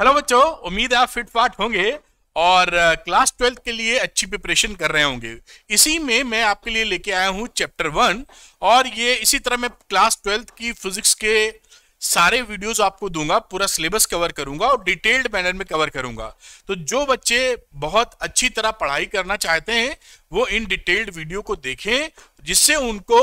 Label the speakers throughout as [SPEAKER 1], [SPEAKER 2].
[SPEAKER 1] Hello बच्चों उम्मीद है आप फिट फाट होंगे और क्लास uh, ट्वेल्थ के लिए अच्छी प्रिपरेशन कर रहे होंगे इसी में मैं आपके लिए लेके आया हूँ चैप्टर वन और ये इसी तरह मैं क्लास ट्वेल्थ की फिजिक्स के सारे वीडियोस आपको दूंगा पूरा सिलेबस कवर करूंगा और डिटेल्ड मैनर में कवर करूंगा तो जो बच्चे बहुत अच्छी तरह पढ़ाई करना चाहते हैं वो इन डिटेल्ड वीडियो को देखें जिससे उनको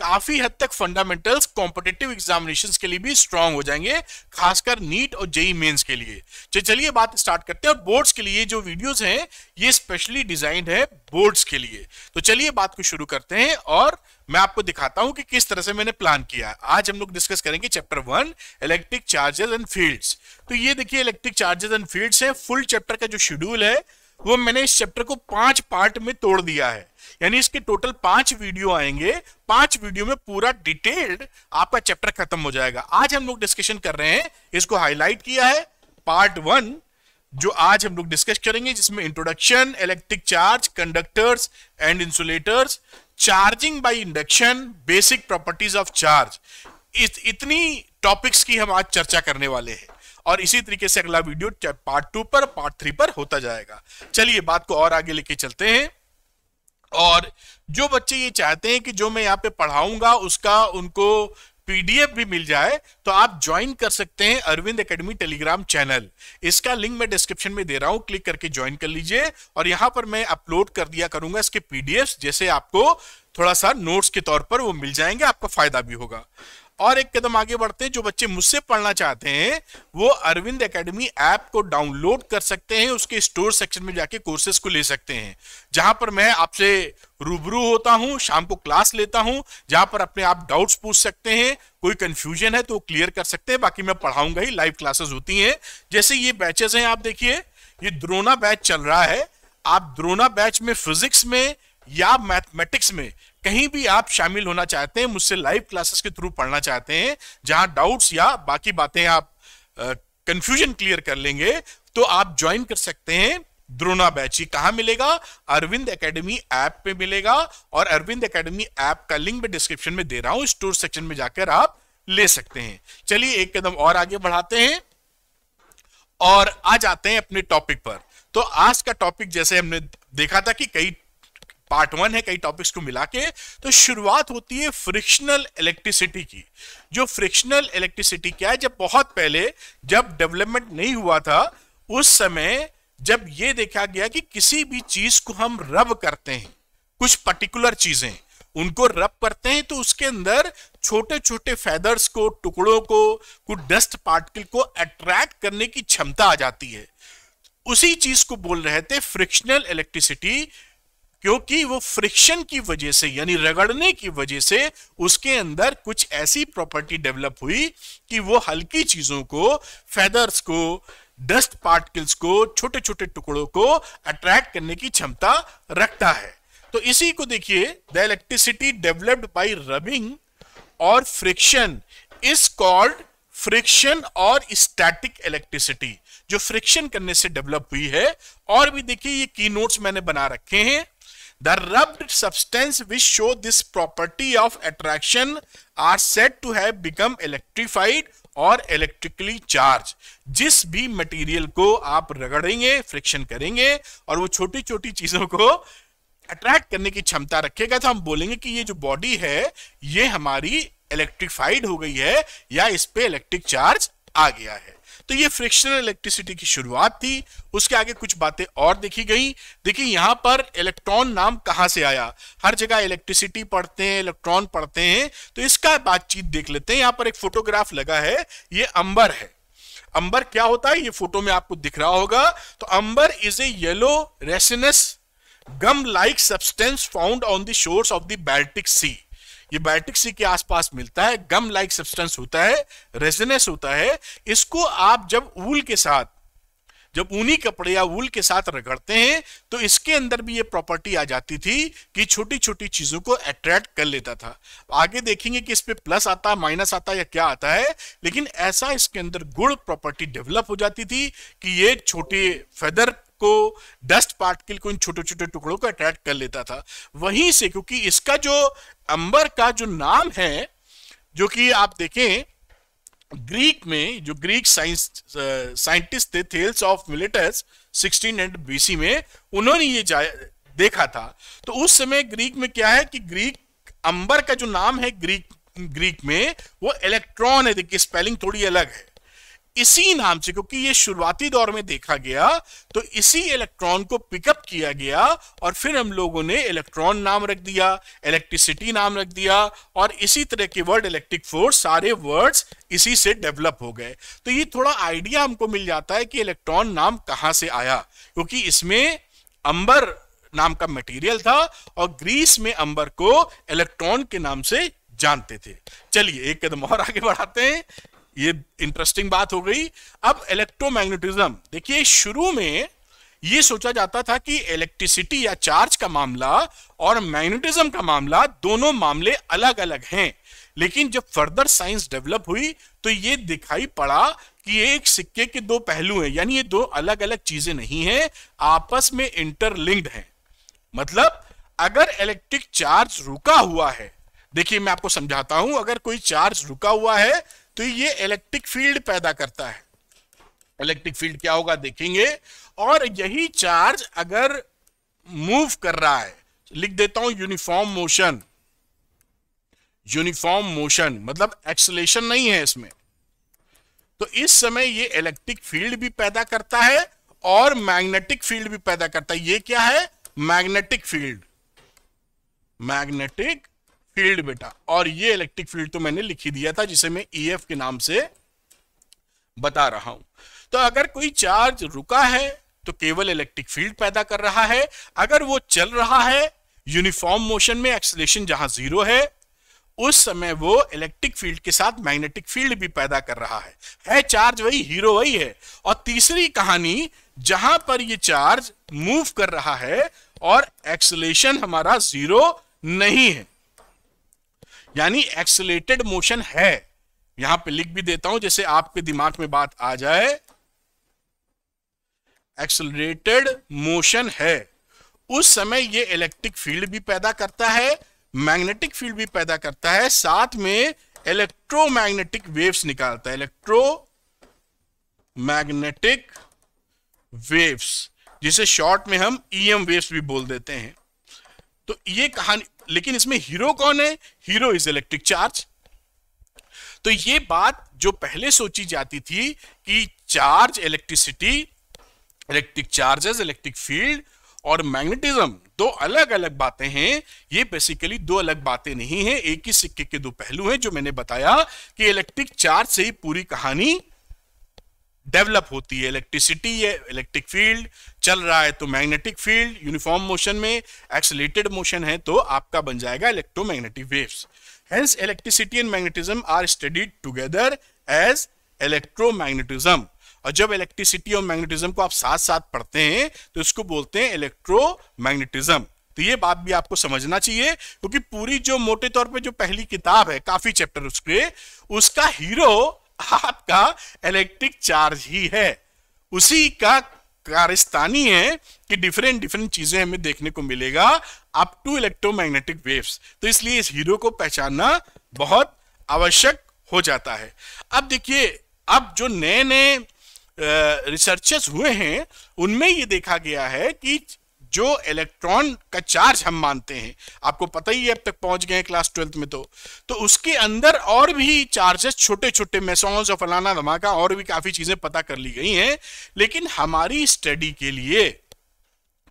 [SPEAKER 1] काफी हद तक फंडामेंटल्स कॉम्पिटेटिव एग्जामिनेशन के लिए भी स्ट्रांग हो जाएंगे खासकर नीट और जेई मेन्स e के लिए तो चलिए बात स्टार्ट करते हैं और बोर्ड्स के लिए जो वीडियोज है ये स्पेशली डिजाइन है बोर्ड्स के लिए तो चलिए बात को शुरू करते हैं और मैं आपको दिखाता हूं कि किस तरह से मैंने प्लान किया है आज हम लोग डिस्कस करेंगे chapter one electric charges and fields तो ये देखिए इलेक्ट्रिक चार्जेस एंड फील्ड्स है फुल चैप्टर का जो शेड्यूल है वो मैंने इस चैप्टर को पांच पार्ट में तोड़ दिया है यानी इसके टोटल पांच वीडियो आएंगे पांच वीडियो में पूरा डिटेल्ड आपका चैप्टर खत्म हो जाएगा आज हम लोग डिस्कशन कर रहे हैं इसको हाईलाइट किया है पार्ट वन जो आज हम लोग डिस्कस करेंगे जिसमें introduction electric charge conductors and insulators charging by induction basic properties of charge इतनी टॉपिक्स की हम आज चर्चा करने वाले हैं और इसी तरीके से अगला वीडियो पार्ट टू पर पार्ट थ्री पर होता जाएगा चलिए बात को और आगे लेके चलते हैं और जो बच्चे ये चाहते हैं कि जो मैं यहाँ पे पढ़ाऊंगा उसका उनको पीडीएफ भी मिल जाए तो आप ज्वाइन कर सकते हैं अरविंद एकेडमी टेलीग्राम चैनल इसका लिंक मैं डिस्क्रिप्शन में दे रहा हूं क्लिक करके ज्वाइन कर लीजिए और यहां पर मैं अपलोड कर दिया करूंगा इसके पीडीएफ जैसे आपको थोड़ा सा नोट्स के तौर पर वो मिल जाएंगे आपका फायदा भी होगा और एक कदम आगे बढ़ते हैं जो बच्चे मुझसे पढ़ना चाहते हैं वो अरविंद एकेडमी ऐप को डाउनलोड कर सकते हैं उसके स्टोर सेक्शन में जाके कोर्सेज को ले सकते हैं जहां पर मैं आपसे रूबरू होता हूं शाम को क्लास लेता हूं जहां पर अपने आप डाउट्स पूछ सकते हैं कोई कंफ्यूजन है तो क्लियर कर सकते हैं बाकी मैं पढ़ाऊंगा ही लाइव क्लासेस होती हैं जैसे ये बैचेस हैं आप देखिए ये द्रोना बैच चल रहा है आप द्रोना बैच में फिजिक्स में या मैथमेटिक्स में कहीं भी आप शामिल होना चाहते हैं मुझसे लाइव क्लासेस के थ्रू पढ़ना चाहते हैं जहां डाउट्स या बाकी बातें आप कंफ्यूजन क्लियर कर लेंगे तो आप ज्वाइन कर सकते हैं द्रोना बैच ये कहाँ मिलेगा अरविंद एकेडमी ऐप पे मिलेगा और अरविंद एकेडमी ऐप का लिंक मैं डिस्क्रिप्शन में दे रहा हूं स्टोर सेक्शन में जाकर आप ले सकते हैं चलिए एक कदम और आगे बढ़ाते हैं और आ जाते हैं अपने टॉपिक पर तो आज का टॉपिक जैसे हमने देखा था कि कई पार्ट वन है कई टॉपिक्स को मिला के तो शुरुआत होती है फ्रिक्शनल इलेक्ट्रिसिटी की जो फ्रिक्शनल इलेक्ट्रिसिटी क्या है जब बहुत पहले जब डेवलपमेंट नहीं हुआ था उस समय जब ये देखा गया कि किसी भी चीज को हम रब करते हैं कुछ पर्टिकुलर चीजें उनको रब करते हैं तो उसके अंदर छोटे छोटे फैदर्स को टुकड़ों को कुछ डस्ट पार्टिकल को अट्रैक्ट करने की क्षमता आ जाती है उसी चीज को बोल रहे थे फ्रिक्शनल इलेक्ट्रिसिटी क्योंकि वो फ्रिक्शन की वजह से यानी रगड़ने की वजह से उसके अंदर कुछ ऐसी प्रॉपर्टी डेवलप हुई कि वो हल्की चीजों को फेदर्स को डस्ट पार्टिकल्स को छोटे छोटे टुकड़ों को अट्रैक्ट करने की क्षमता रखता है तो इसी को देखिए the electricity developed by rubbing और फ्रिक्शन इज कॉल्ड फ्रिक्शन और स्टैटिक इलेक्ट्रिसिटी जो फ्रिक्शन करने से डेवलप हुई है और भी देखिए ये की नोट्स मैंने बना रखे हैं The rubbed substance which show this property of attraction are said to have become electrified और इलेक्ट्रिकली चार्ज जिस भी मटेरियल को आप रगड़ेंगे फ्रिक्शन करेंगे और वो छोटी छोटी चीजों को अट्रैक्ट करने की क्षमता रखेगा तो हम बोलेंगे कि ये जो बॉडी है ये हमारी इलेक्ट्रिफाइड हो गई है या इस पे इलेक्ट्रिक चार्ज आ गया है तो ये फ्रिक्शनल इलेक्ट्रिसिटी की शुरुआत थी उसके आगे कुछ बातें और देखी गई देखिए यहां पर इलेक्ट्रॉन नाम कहां से आया हर जगह इलेक्ट्रिसिटी पढ़ते हैं इलेक्ट्रॉन पढ़ते हैं तो इसका बातचीत देख लेते हैं यहां पर एक फोटोग्राफ लगा है ये अंबर है अंबर क्या होता है ये फोटो में आपको दिख रहा होगा तो amber is a yellow resinous gum like substance found on the shores of the Baltic sea ये बायोटिक सी के आसपास मिलता है गम लाइक सब्सटेंस होता है रेजनेस होता है इसको आप जब ऊल के साथ जब ऊनी कपड़े या वूल के साथ रगड़ते हैं तो इसके अंदर भी ये प्रॉपर्टी आ जाती थी कि छोटी छोटी चीजों को अट्रैक्ट कर लेता था आगे देखेंगे कि इस पर प्लस आता माइनस आता या क्या आता है लेकिन ऐसा इसके अंदर गुड़ प्रॉपर्टी डेवलप हो जाती थी कि ये छोटे फेदर को डस्ट पार्टिकल को इन छोटे छोटे टुकड़ों को अट्रैक्ट कर लेता था वहीं से क्योंकि इसका जो अंबर का जो नाम है जो कि आप देखें ग्रीक में जो ग्रीक साइंस साइंटिस्ट थे Thales of Miletus and BC में उन्होंने ये देखा था तो उस समय ग्रीक में क्या है कि ग्रीक अंबर का जो नाम है ग्रीक ग्रीक में वो इलेक्ट्रॉन है देखिए स्पेलिंग थोड़ी अलग है इसी नाम से क्योंकि ये शुरुआती दौर में देखा गया तो इसी इलेक्ट्रॉन को पिकअप किया गया और फिर हम लोगों ने इलेक्ट्रॉन नाम रख दिया इलेक्ट्रिसिटी नाम रख दिया और इसी तरह के वर्ड इलेक्ट्रिक फोर्स सारे वर्ड्स इसी से डेवलप हो गए तो ये थोड़ा आइडिया हमको मिल जाता है कि इलेक्ट्रॉन नाम कहाँ से आया क्योंकि इसमें अंबर नाम का मटेरियल था और ग्रीस में अंबर को इलेक्ट्रॉन के नाम से जानते थे चलिए एक कदम और आगे बढ़ाते हैं ये इंटरेस्टिंग बात हो गई अब इलेक्ट्रोमैग्नेटिज्म देखिए शुरू में ये सोचा जाता था कि इलेक्ट्रिसिटी या चार्ज का मामला और मैग्नेटिज्म का मामला दोनों मामले अलग अलग हैं लेकिन जब फर्दर साइंस डेवलप हुई तो ये दिखाई पड़ा कि एक सिक्के के दो पहलू हैं यानी ये दो अलग अलग चीजें नहीं हैं आपस में इंटरलिंक्ड हैं मतलब अगर इलेक्ट्रिक चार्ज रुका हुआ है देखिए मैं आपको समझाता हूं अगर कोई चार्ज रुका हुआ है तो ये इलेक्ट्रिक फील्ड पैदा करता है इलेक्ट्रिक फील्ड क्या होगा देखेंगे और यही चार्ज अगर मूव कर रहा है लिख देता हूं यूनिफॉर्म मोशन यूनिफॉर्म मोशन मतलब एक्सलेशन नहीं है इसमें तो इस समय ये इलेक्ट्रिक फील्ड भी पैदा करता है और मैग्नेटिक फील्ड भी पैदा करता है ये क्या है मैग्नेटिक फील्ड मैग्नेटिक फील्ड बेटा और ये इलेक्ट्रिक फील्ड तो मैंने लिखी दिया था जिसे मैं ई e के नाम से बता रहा हूं तो अगर कोई चार्ज रुका है तो केवल इलेक्ट्रिक फील्ड पैदा कर रहा है अगर वो चल रहा है यूनिफॉर्म मोशन में एक्सलेशन जहां जीरो है उस समय वो इलेक्ट्रिक फील्ड के साथ मैग्नेटिक फील्ड भी पैदा कर रहा है है चार्ज वही हीरो वही है और तीसरी कहानी जहां पर ये चार्ज मूव कर रहा है और एक्सलेशन हमारा जीरो नहीं है यानी एक्सलेटेड मोशन है यहां पे लिख भी देता हूं जैसे आपके दिमाग में बात आ जाए एक्सलरेटेड मोशन है उस समय ये इलेक्ट्रिक फील्ड भी पैदा करता है मैग्नेटिक फील्ड भी पैदा करता है साथ में इलेक्ट्रोमैग्नेटिक वेव्स निकालता है इलेक्ट्रो मैग्नेटिक वेव्स जिसे शॉर्ट में हम ईएम e वेव्स भी बोल देते हैं तो ये कहानी लेकिन इसमें हीरो कौन है हीरो इज इलेक्ट्रिक चार्ज तो ये बात जो पहले सोची जाती थी कि charge electricity electric charges electric field और मैग्नेटिज्म दो अलग अलग बातें हैं ये बेसिकली दो अलग बातें नहीं है एक ही सिक्के के दो पहलू हैं जो मैंने बताया कि इलेक्ट्रिक चार्ज से ही पूरी कहानी डेवलप होती है इलेक्ट्रिसिटी इलेक्ट्रिक फील्ड चल रहा है तो मैग्नेटिक फील्ड यूनिफॉर्म मोशन में एक्सलेटेड मोशन है तो आपका बन जाएगा electromagnetic waves hence electricity and magnetism are studied together as electromagnetism और जब इलेक्ट्रिसिटी और मैग्नेटिज्म को आप साथ साथ पढ़ते हैं तो इसको बोलते हैं इलेक्ट्रोमैग्नेटिज्म तो ये बात भी आपको समझना चाहिए क्योंकि पूरी जो मोटे तौर पे जो पहली किताब है काफी चैप्टर उसके उसका हीरो आपका इलेक्ट्रिक चार्ज ही है उसी का कारिस्तानी है कि डिफरेंट डिफरेंट चीजें हमें देखने को मिलेगा अप टू इलेक्ट्रोमैग्नेटिक वेव्स तो इसलिए इस हीरो को पहचानना बहुत आवश्यक हो जाता है अब देखिए अब जो नए नए रिसर्चेस हुए हैं उनमें ये देखा गया है कि जो इलेक्ट्रॉन का चार्ज हम मानते हैं आपको पता ही है अब तक पहुंच गए क्लास ट्वेल्थ में तो तो उसके अंदर और भी चार्जेस छोटे छोटे मेसोन्स और फलाना धमाका और भी काफी चीजें पता कर ली गई हैं लेकिन हमारी स्टडी के लिए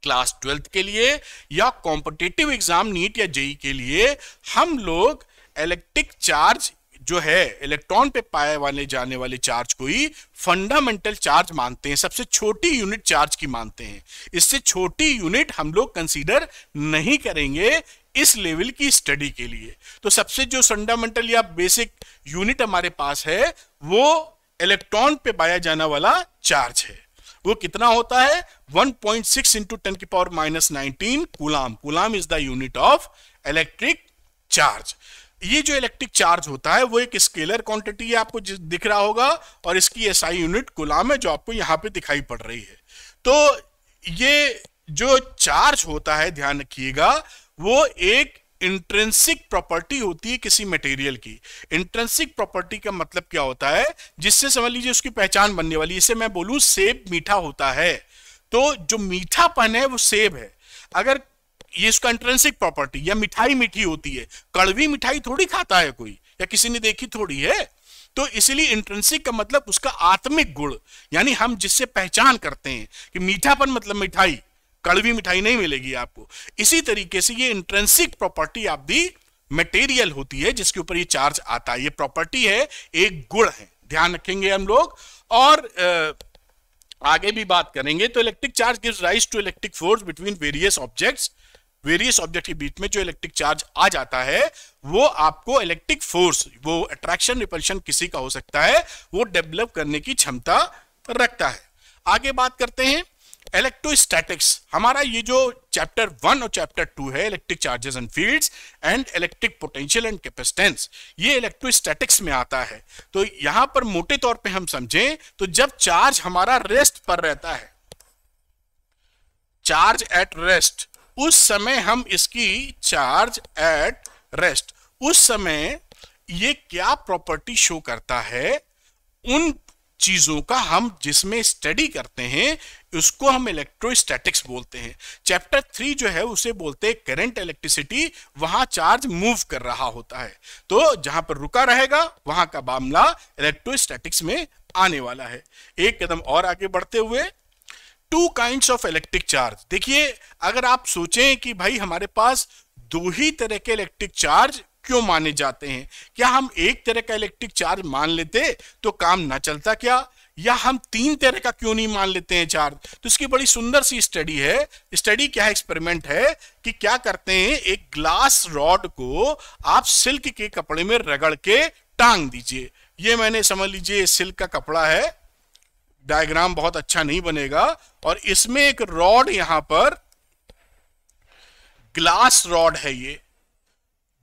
[SPEAKER 1] क्लास ट्वेल्थ के लिए या कॉम्पिटेटिव एग्जाम नीट या जेई e के लिए हम लोग इलेक्ट्रिक चार्ज जो है इलेक्ट्रॉन पे पाए वाले जाने वाले चार्ज को ही फंडामेंटल चार्ज मानते हैं सबसे छोटी यूनिट चार्ज की मानते हैं इससे छोटी यूनिट हम लोग कंसीडर नहीं करेंगे इस लेवल की स्टडी के लिए तो सबसे जो फंडामेंटल या बेसिक यूनिट हमारे पास है वो इलेक्ट्रॉन पे पाया जाने वाला चार्ज है वो कितना होता है 1.6 पॉइंट सिक्स इंटू टेन की power minus nineteen coulomb coulomb is the unit of electric charge ये जो इलेक्ट्रिक चार्ज होता है वो एक स्केलर क्वांटिटी है आपको दिख रहा होगा और इसकी एसआई यूनिट गुलाम है जो आपको यहाँ पे दिखाई पड़ रही है तो ये जो चार्ज होता है ध्यान रखिएगा वो एक इंट्रेंसिक प्रॉपर्टी होती है किसी मटेरियल की इंट्रेंसिक प्रॉपर्टी का मतलब क्या होता है जिससे समझ लीजिए उसकी पहचान बनने वाली इसे मैं बोलूं सेब मीठा होता है तो जो मीठापन है वो सेब है अगर ये इसका इंट्रेंसिक प्रॉपर्टी या मिठाई मीठी होती है कड़वी मिठाई थोड़ी खाता है कोई या किसी ने देखी थोड़ी है तो इसलिए इंट्रेंसिक का मतलब उसका आत्मिक गुण यानी हम जिससे पहचान करते हैं कि मीठापन मतलब मिठाई कड़वी मिठाई नहीं मिलेगी आपको इसी तरीके से ये इंट्रेंसिक प्रॉपर्टी आप दी मटेरियल होती है जिसके ऊपर ये चार्ज आता है ये प्रॉपर्टी है एक गुण है ध्यान रखेंगे हम लोग और आगे भी बात करेंगे तो electric charge gives rise to electric force between various objects various object के बीच में जो इलेक्ट्रिक चार्ज आ जाता है वो आपको इलेक्ट्रिक फोर्स वो अट्रैक्शन रिपल्शन किसी का हो सकता है वो डेवलप करने की क्षमता रखता है आगे बात करते हैं इलेक्ट्रोस्टैटिक्स हमारा ये जो चैप्टर वन और चैप्टर टू है electric charges and fields and electric potential and capacitance ये इलेक्ट्रोस्टैटिक्स में आता है तो यहां पर मोटे तौर पे हम समझें तो जब चार्ज हमारा रेस्ट पर रहता है चार्ज एट रेस्ट उस समय हम इसकी चार्ज एट रेस्ट उस समय ये क्या प्रॉपर्टी शो करता है उन चीजों का हम जिसमें स्टडी करते हैं उसको हम इलेक्ट्रोस्टैटिक्स बोलते हैं चैप्टर थ्री जो है उसे बोलते हैं करंट इलेक्ट्रिसिटी वहां चार्ज मूव कर रहा होता है तो जहां पर रुका रहेगा वहां का मामला इलेक्ट्रोस्टैटिक्स में आने वाला है एक कदम और आगे बढ़ते हुए two kind of electric charge देखिए अगर आप सोचें कि भाई हमारे पास दो ही तरह के इलेक्ट्रिक चार्ज क्यों माने जाते हैं क्या हम एक तरह का इलेक्ट्रिक चार्ज मान लेते तो काम ना चलता क्या या हम तीन तरह का क्यों नहीं मान लेते हैं चार्ज तो इसकी बड़ी सुंदर सी स्टडी है स्टडी क्या है एक्सपेरिमेंट है कि क्या करते हैं एक ग्लास रॉड को आप सिल्क के कपड़े में रगड़ के टांग दीजिए ये मैंने समझ लीजिए सिल्क का कपड़ा है डायग्राम बहुत अच्छा नहीं बनेगा और इसमें एक रॉड यहां पर ग्लास रॉड है ये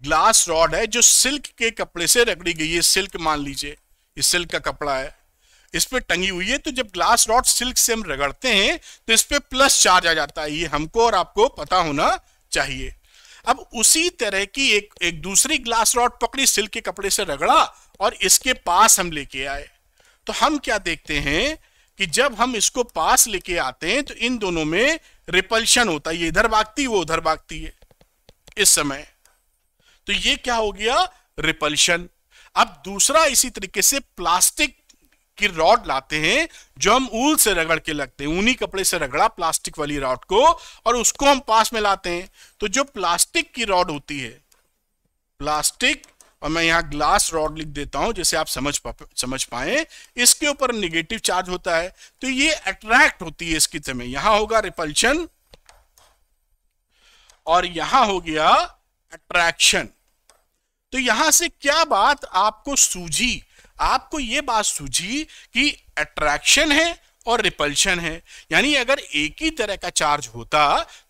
[SPEAKER 1] ग्लास रॉड है जो सिल्क के कपड़े से रगड़ी गई है सिल्क मान लीजिए ये सिल्क का कपड़ा है इस पर टंगी हुई है तो जब ग्लास रॉड सिल्क से हम रगड़ते हैं तो इस पर प्लस चार्ज आ जाता है ये हमको और आपको पता होना चाहिए अब उसी तरह की एक एक दूसरी ग्लास रॉड पकड़ी सिल्क के कपड़े से रगड़ा और इसके पास हम लेके आए तो हम क्या देखते हैं कि जब हम इसको पास लेके आते हैं तो इन दोनों में रिपल्शन होता है ये इधर भागती वो उधर भागती है इस समय तो ये क्या हो गया रिपल्शन अब दूसरा इसी तरीके से प्लास्टिक की रॉड लाते हैं जो हम ऊल से रगड़ के लगते हैं ऊनी कपड़े से रगड़ा प्लास्टिक वाली रॉड को और उसको हम पास में लाते हैं तो जो प्लास्टिक की रॉड होती है प्लास्टिक और मैं यहाँ ग्लास रॉड लिख देता हूँ जिसे आप समझ पा समझ पाए इसके ऊपर निगेटिव चार्ज होता है तो ये अट्रैक्ट होती है इसकी तरह यहां होगा रिपल्शन और यहां हो गया अट्रैक्शन तो यहां से क्या बात आपको सूझी आपको ये बात सूझी कि अट्रैक्शन है और रिपल्शन है यानी अगर एक ही तरह का चार्ज होता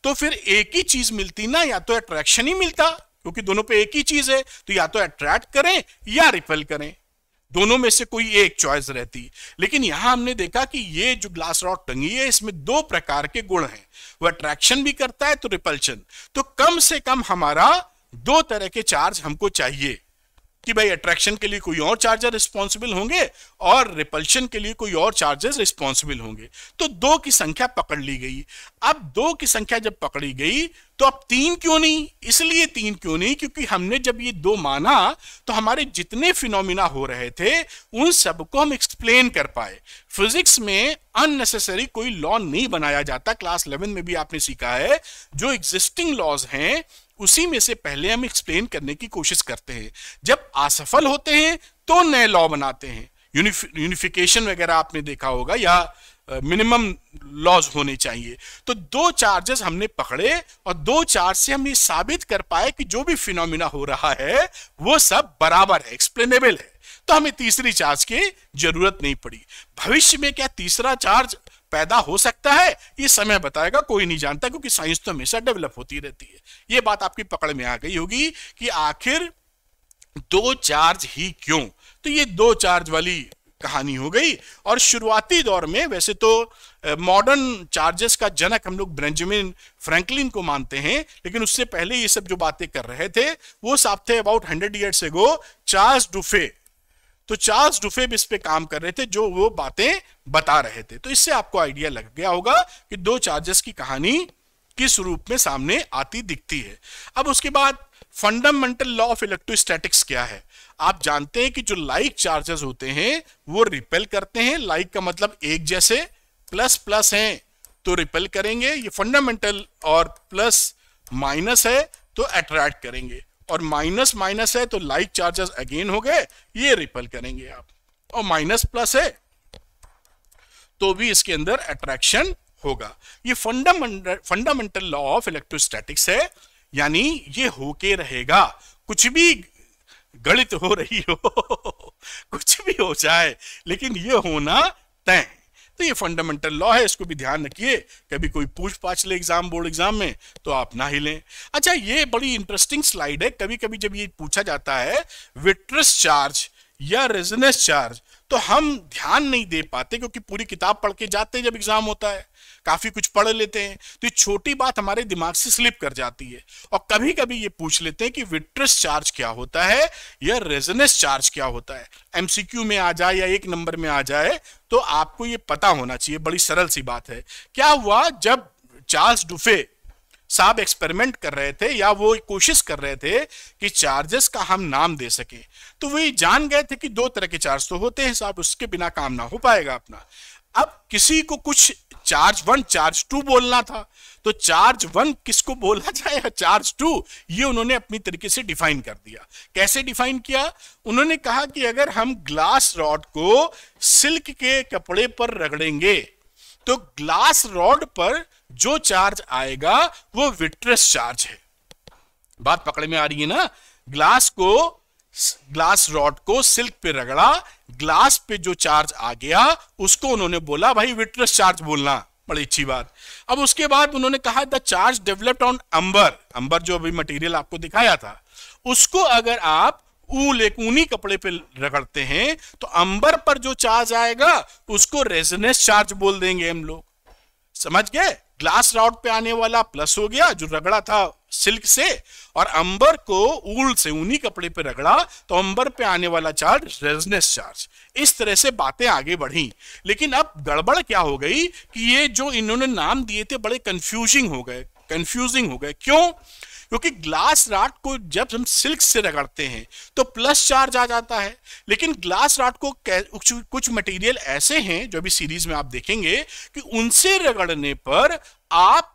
[SPEAKER 1] तो फिर एक ही चीज मिलती ना या तो अट्रैक्शन ही मिलता क्योंकि दोनों पे एक ही चीज है तो या तो अट्रैक्ट करें या रिपेल करें दोनों में से कोई एक चॉइस रहती लेकिन यहां हमने देखा कि ये जो ग्लास रॉड टंगी है इसमें दो प्रकार के गुण हैं वो अट्रैक्शन भी करता है तो रिपल्शन तो कम से कम हमारा दो तरह के चार्ज हमको चाहिए कि भाई अट्रैक्शन के लिए कोई और चार्जर रिस्पॉन्सिबल होंगे और रिपल्शन के लिए कोई और चार्जेस रिस्पॉन्सिबल होंगे तो दो की संख्या पकड़ ली गई अब दो की संख्या जब पकड़ी गई तो अब तीन क्यों नहीं इसलिए तीन क्यों नहीं क्योंकि हमने जब ये दो माना तो हमारे जितने फिनोमिना हो रहे थे उन सबको हम एक्सप्लेन कर पाए फिजिक्स में अननेसेसरी कोई लॉ नहीं बनाया जाता क्लास इलेवन में भी आपने सीखा है जो एग्जिस्टिंग लॉज हैं उसी में से पहले हम एक्सप्लेन करने की कोशिश करते हैं जब असफल होते हैं तो नए लॉ बनाते हैं यूनिफिकेशन वगैरह आपने देखा होगा या मिनिमम लॉज होने चाहिए तो दो चार्जेस हमने पकड़े और दो चार्ज से हम ये साबित कर पाए कि जो भी फिनोमिना हो रहा है वो सब बराबर है एक्सप्लेनेबल है तो हमें तीसरी चार्ज की जरूरत नहीं पड़ी भविष्य में क्या तीसरा चार्ज पैदा हो सकता है ये समय बताएगा कोई नहीं जानता क्योंकि साइंस तो हमेशा डेवलप होती रहती है ये बात आपकी पकड़ में आ गई होगी कि आखिर दो चार्ज ही क्यों तो ये दो चार्ज वाली कहानी हो गई और शुरुआती दौर में वैसे तो मॉडर्न चार्जेस का जनक हम लोग बेंजामिन फ्रैंकलिन को मानते हैं लेकिन उससे पहले ये सब जो बातें कर रहे थे वो साफ थे about hundred years ago Charles Dufay तो चार्ल्स डुफेब इस पे काम कर रहे थे जो वो बातें बता रहे थे तो इससे आपको आइडिया लग गया होगा कि दो चार्जेस की कहानी किस रूप में सामने आती दिखती है अब उसके बाद फंडामेंटल लॉ ऑफ इलेक्ट्रोस्टैटिक्स क्या है आप जानते हैं कि जो लाइक चार्जेस होते हैं वो रिपेल करते हैं लाइक का मतलब एक जैसे प्लस प्लस हैं तो रिपेल करेंगे ये फंडामेंटल और प्लस माइनस है तो अट्रैक्ट करेंगे और माइनस माइनस है तो लाइक चार्जेस अगेन हो गए ये रिपल करेंगे आप और माइनस प्लस है तो भी इसके अंदर अट्रैक्शन होगा ये fundamental fundamental law of electrostatics है यानी ये होके रहेगा कुछ भी गणित हो रही हो कुछ भी हो जाए लेकिन ये होना तय तो ये फंडामेंटल लॉ है इसको भी ध्यान रखिए कभी कोई पूछ पाछ ले एग्जाम बोर्ड एग्जाम में तो आप ना ही लें अच्छा ये बड़ी इंटरेस्टिंग स्लाइड है कभी कभी जब ये पूछा जाता है विट्रस चार्ज या रेजनेस चार्ज तो हम ध्यान नहीं दे पाते क्योंकि पूरी किताब पढ़ के जाते हैं जब एग्जाम होता है काफी कुछ पढ़ लेते हैं तो ये छोटी बात हमारे दिमाग से स्लिप कर जाती है और कभी कभी ये पूछ लेते हैं कि विट्रस चार्ज क्या होता है या रेजनेस चार्ज क्या होता है एमसीक्यू में आ जाए या एक नंबर में आ जाए तो आपको ये पता होना चाहिए बड़ी सरल सी बात है क्या हुआ जब चार्ल्स डुफे साहब एक्सपेरिमेंट कर रहे थे या वो कोशिश कर रहे थे कि चार्जेस का हम नाम दे सके तो वे जान गए थे कि दो तरह के चार्ज तो होते हैं साहब उसके बिना काम ना हो पाएगा अपना अब किसी को कुछ चार्ज वन चार्ज टू बोलना था तो चार्ज वन किसको बोला जाए चार्ज टू ये उन्होंने अपनी तरीके से डिफाइन कर दिया कैसे डिफाइन किया उन्होंने कहा कि अगर हम ग्लास रॉड को सिल्क के कपड़े पर रगड़ेंगे तो ग्लास रॉड पर जो चार्ज आएगा वो विट्रस चार्ज है बात पकड़ में आ रही है ना ग्लास को ग्लास रॉड को सिल्क पे रगड़ा ग्लास पे जो चार्ज आ गया उसको उन्होंने बोला भाई विट्रस चार्ज बोलना बड़ी अच्छी बात अब उसके बाद उन्होंने कहा the charge developed on amber amber जो अभी मटेरियल आपको दिखाया था उसको अगर आप ऊल एक ऊनी कपड़े पे रगड़ते हैं तो अंबर पर जो चार्ज आएगा उसको रेजनेस चार्ज बोल देंगे हम लोग समझ गए ग्लास राउट पे आने वाला प्लस हो गया जो रगड़ा था सिल्क से और अंबर को ऊल से ऊनी कपड़े पे रगड़ा तो अंबर पे आने वाला चार्ज रेजनेस चार्ज इस तरह से बातें आगे बढ़ी लेकिन अब गड़बड़ क्या हो गई कि ये जो इन्होंने नाम दिए थे बड़े कंफ्यूजिंग हो गए कंफ्यूजिंग हो गए क्यों क्योंकि ग्लास राट को जब हम सिल्क से रगड़ते हैं तो प्लस चार्ज आ जाता है लेकिन ग्लास राट को कुछ मटेरियल ऐसे हैं जो अभी सीरीज में आप देखेंगे कि उनसे रगड़ने पर आप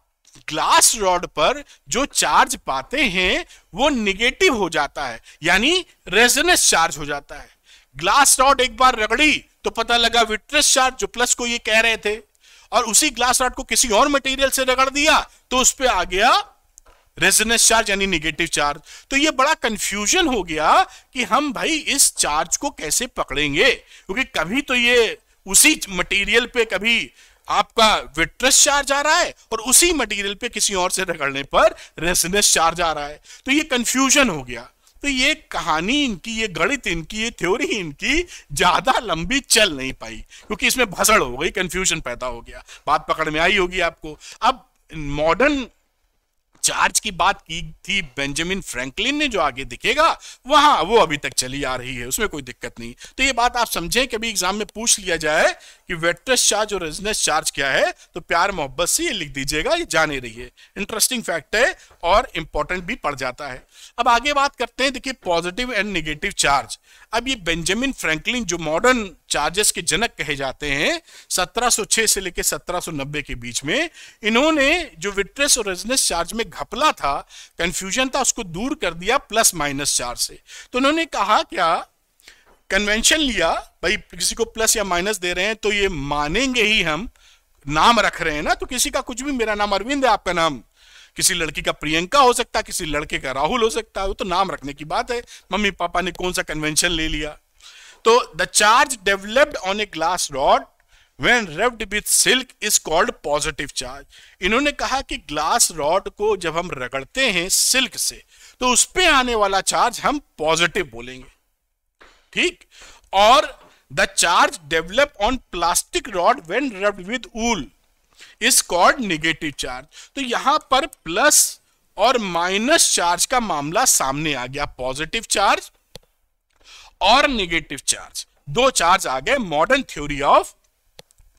[SPEAKER 1] ग्लास रॉड पर जो चार्ज पाते हैं वो निगेटिव हो जाता है यानी रेजनेस चार्ज हो जाता है ग्लास रॉड एक बार रगड़ी तो पता लगा विट्रस चार्ज जो प्लस को ये कह रहे थे और उसी ग्लास रॉड को किसी और मटेरियल से रगड़ दिया तो उस पर आ गया रेजोनेंस चार्ज यानी निगेटिव चार्ज तो ये बड़ा कंफ्यूजन हो गया कि हम भाई इस चार्ज को कैसे पकड़ेंगे क्योंकि कभी तो ये उसी मटेरियल पे कभी आपका विट्रस चार्ज आ रहा है और उसी मटेरियल पे किसी और से रगड़ने पर रेजोनेंस चार्ज आ रहा है तो ये कंफ्यूजन हो गया तो ये कहानी इनकी ये गणित इनकी ये थ्योरी इनकी ज्यादा लंबी चल नहीं पाई क्योंकि इसमें भसड़ हो गई कंफ्यूजन पैदा हो गया बात पकड़ में आई होगी आपको अब मॉडर्न चार्ज की बात की थी बेंजामिन फ्रैंकलिन ने जो आगे दिखेगा वहां वो अभी तक चली आ रही है उसमें कोई दिक्कत नहीं तो ये बात आप समझें कभी एग्जाम में पूछ लिया जाए कि वेटनेस चार्ज और रेजनेस चार्ज क्या है तो प्यार मोहब्बत से ये लिख दीजिएगा ये जाने रहिए इंटरेस्टिंग फैक्ट है और इंपॉर्टेंट भी पड़ जाता है अब आगे बात करते हैं देखिए पॉजिटिव एंड निगेटिव चार्ज अब ये बेंजामिन फ्रैंकलिन जो मॉडर्न चार्जेस के जनक कहे जाते हैं 1706 से लेकर 1790 के बीच में इन्होंने जो विट्रेस और रेजनेस चार्ज में घपला था कंफ्यूजन था उसको दूर कर दिया प्लस माइनस चार्ज से तो उन्होंने कहा क्या कन्वेंशन लिया भाई किसी को प्लस या माइनस दे रहे हैं तो ये मानेंगे ही हम नाम रख रहे हैं ना तो किसी का कुछ भी मेरा नाम अरविंद है आपका नाम किसी लड़की का प्रियंका हो सकता है किसी लड़के का राहुल हो सकता है वो तो नाम रखने की बात है मम्मी पापा ने कौन सा कन्वेंशन ले लिया तो the charge developed on a glass rod when rubbed with silk is called positive charge इन्होंने कहा कि ग्लास रॉड को जब हम रगड़ते हैं सिल्क से तो उस पर आने वाला चार्ज हम पॉजिटिव बोलेंगे ठीक और the charge develop on plastic rod when rub with wool is called negative charge तो यहां पर प्लस और माइनस चार्ज का मामला सामने आ गया पॉजिटिव चार्ज और निगेटिव चार्ज दो चार्ज आ गए मॉडर्न थ्योरी ऑफ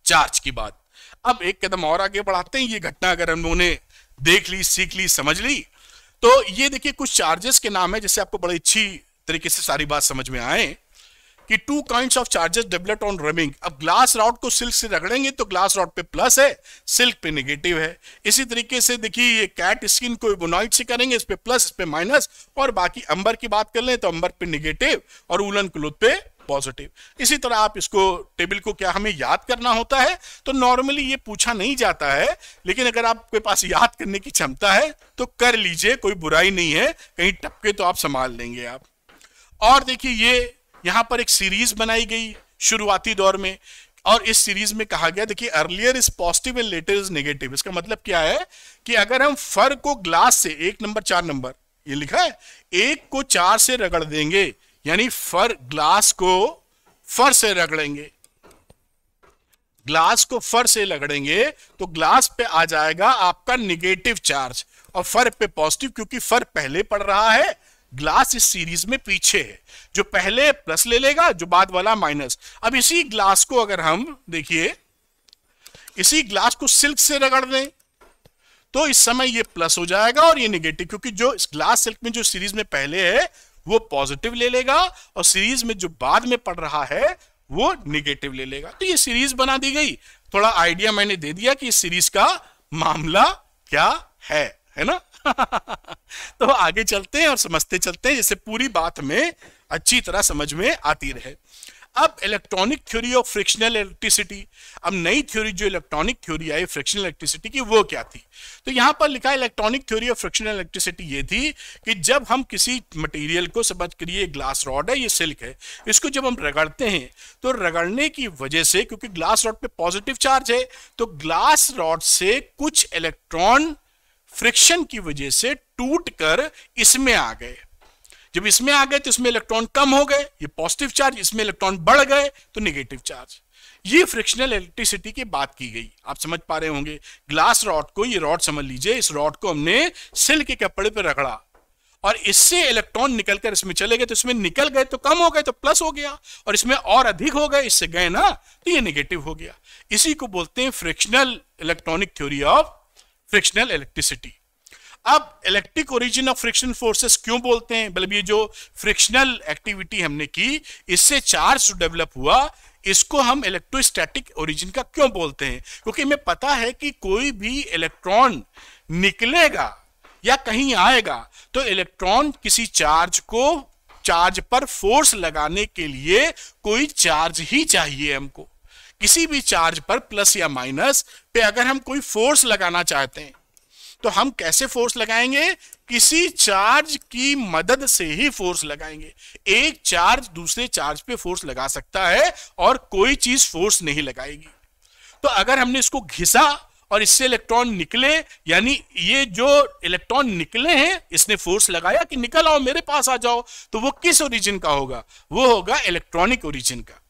[SPEAKER 1] चार्ज की बात अब एक कदम और आगे बढ़ाते हैं ये घटना अगर हम लोगों ने देख ली सीख ली समझ ली तो ये देखिए कुछ चार्जेस के नाम है जैसे आपको बड़ी अच्छी तरीके से सारी बात समझ में आए कि two kind of charges develop on rubbing अब ग्लास रॉड को सिल्क से रगड़ेंगे तो ग्लास रॉड पे प्लस है सिल्क पे नेगेटिव है इसी तरीके से देखिए ये कैट स्किन को बोनॉइड से करेंगे इस पे प्लस इस पे माइनस और बाकी अंबर की बात कर लें तो अंबर पे नेगेटिव और उलन क्लोथ पे पॉजिटिव इसी तरह आप इसको टेबल को क्या हमें याद करना होता है तो नॉर्मली ये पूछा नहीं जाता है लेकिन अगर आपके पास याद करने की क्षमता है तो कर लीजिए कोई बुराई नहीं है कहीं टपके तो आप संभाल लेंगे आप और देखिए ये यहाँ पर एक सीरीज बनाई गई शुरुआती दौर में और इस सीरीज में कहा गया देखिए earlier is positive and latter is negative इसका मतलब क्या है कि अगर हम फर को ग्लास से एक नंबर चार नंबर ये लिखा है एक को चार से रगड़ देंगे यानी फर ग्लास को फर से रगड़ेंगे ग्लास को फर से रगड़ेंगे तो ग्लास पे आ जाएगा आपका निगेटिव चार्ज और फर पे पॉजिटिव क्योंकि फर पहले पड़ रहा है ग्लास इस सीरीज में पीछे है जो पहले प्लस ले लेगा जो बाद वाला माइनस अब इसी ग्लास को अगर हम देखिए इसी ग्लास को सिल्क से रगड़ दें तो इस समय ये प्लस हो जाएगा और ये नेगेटिव क्योंकि जो इस ग्लास सिल्क में जो सीरीज में पहले है वो पॉजिटिव ले लेगा और सीरीज में जो बाद में पड़ रहा है वो निगेटिव ले लेगा तो ये सीरीज बना दी गई थोड़ा आइडिया मैंने दे दिया कि इस सीरीज का मामला क्या है है ना तो आगे चलते हैं और समझते चलते हैं जिससे पूरी बात में अच्छी तरह समझ में आती रहे अब electronic theory of frictional electricity अब नई थ्योरी जो इलेक्ट्रॉनिक थ्योरी आई फ्रिक्शनल इलेक्ट्रिसिटी की वो क्या थी तो यहाँ पर लिखा electronic theory of frictional electricity ये थी कि जब हम किसी मटेरियल को समझ करिए ग्लास रॉड है ये सिल्क है इसको जब हम रगड़ते हैं तो रगड़ने की वजह से क्योंकि ग्लास रॉड पे पॉजिटिव चार्ज है तो ग्लास रॉड से कुछ इलेक्ट्रॉन फ्रिक्शन की वजह से टूट कर इसमें आ गए जब इसमें आ गए तो इसमें इलेक्ट्रॉन कम हो गए ये पॉजिटिव चार्ज इसमें इलेक्ट्रॉन बढ़ गए तो निगेटिव चार्ज ये फ्रिक्शनल इलेक्ट्रिसिटी की बात की गई आप समझ पा रहे होंगे ग्लास रॉड को ये रॉड समझ लीजिए इस रॉड को हमने सिल्क के कपड़े पर रगड़ा और इससे इलेक्ट्रॉन निकलकर इसमें चले गए तो इसमें निकल गए तो कम हो गए तो प्लस हो गया और इसमें और अधिक हो गए इससे गए ना तो ये निगेटिव हो गया इसी को बोलते हैं frictional electronic theory of frictional electricity अब electric origin of friction forces क्यों बोलते हैं मतलब ये जो फ्रिक्शनल एक्टिविटी हमने की इससे चार्ज डेवलप हुआ इसको हम इलेक्ट्रोस्टैटिक ओरिजिन का क्यों बोलते हैं क्योंकि हमें पता है कि कोई भी इलेक्ट्रॉन निकलेगा या कहीं आएगा तो इलेक्ट्रॉन किसी चार्ज को चार्ज पर फोर्स लगाने के लिए कोई चार्ज ही चाहिए हमको किसी भी चार्ज पर प्लस या माइनस पे अगर हम कोई फोर्स लगाना चाहते हैं तो हम कैसे फोर्स लगाएंगे किसी चार्ज की मदद से ही फोर्स लगाएंगे एक चार्ज दूसरे चार्ज पे फोर्स लगा सकता है और कोई चीज फोर्स नहीं लगाएगी तो अगर हमने इसको घिसा और इससे इलेक्ट्रॉन निकले यानी ये जो इलेक्ट्रॉन निकले हैं इसने फोर्स लगाया कि निकल आओ मेरे पास आ जाओ तो वो किस ओरिजिन का होगा वो होगा इलेक्ट्रॉनिक ओरिजिन का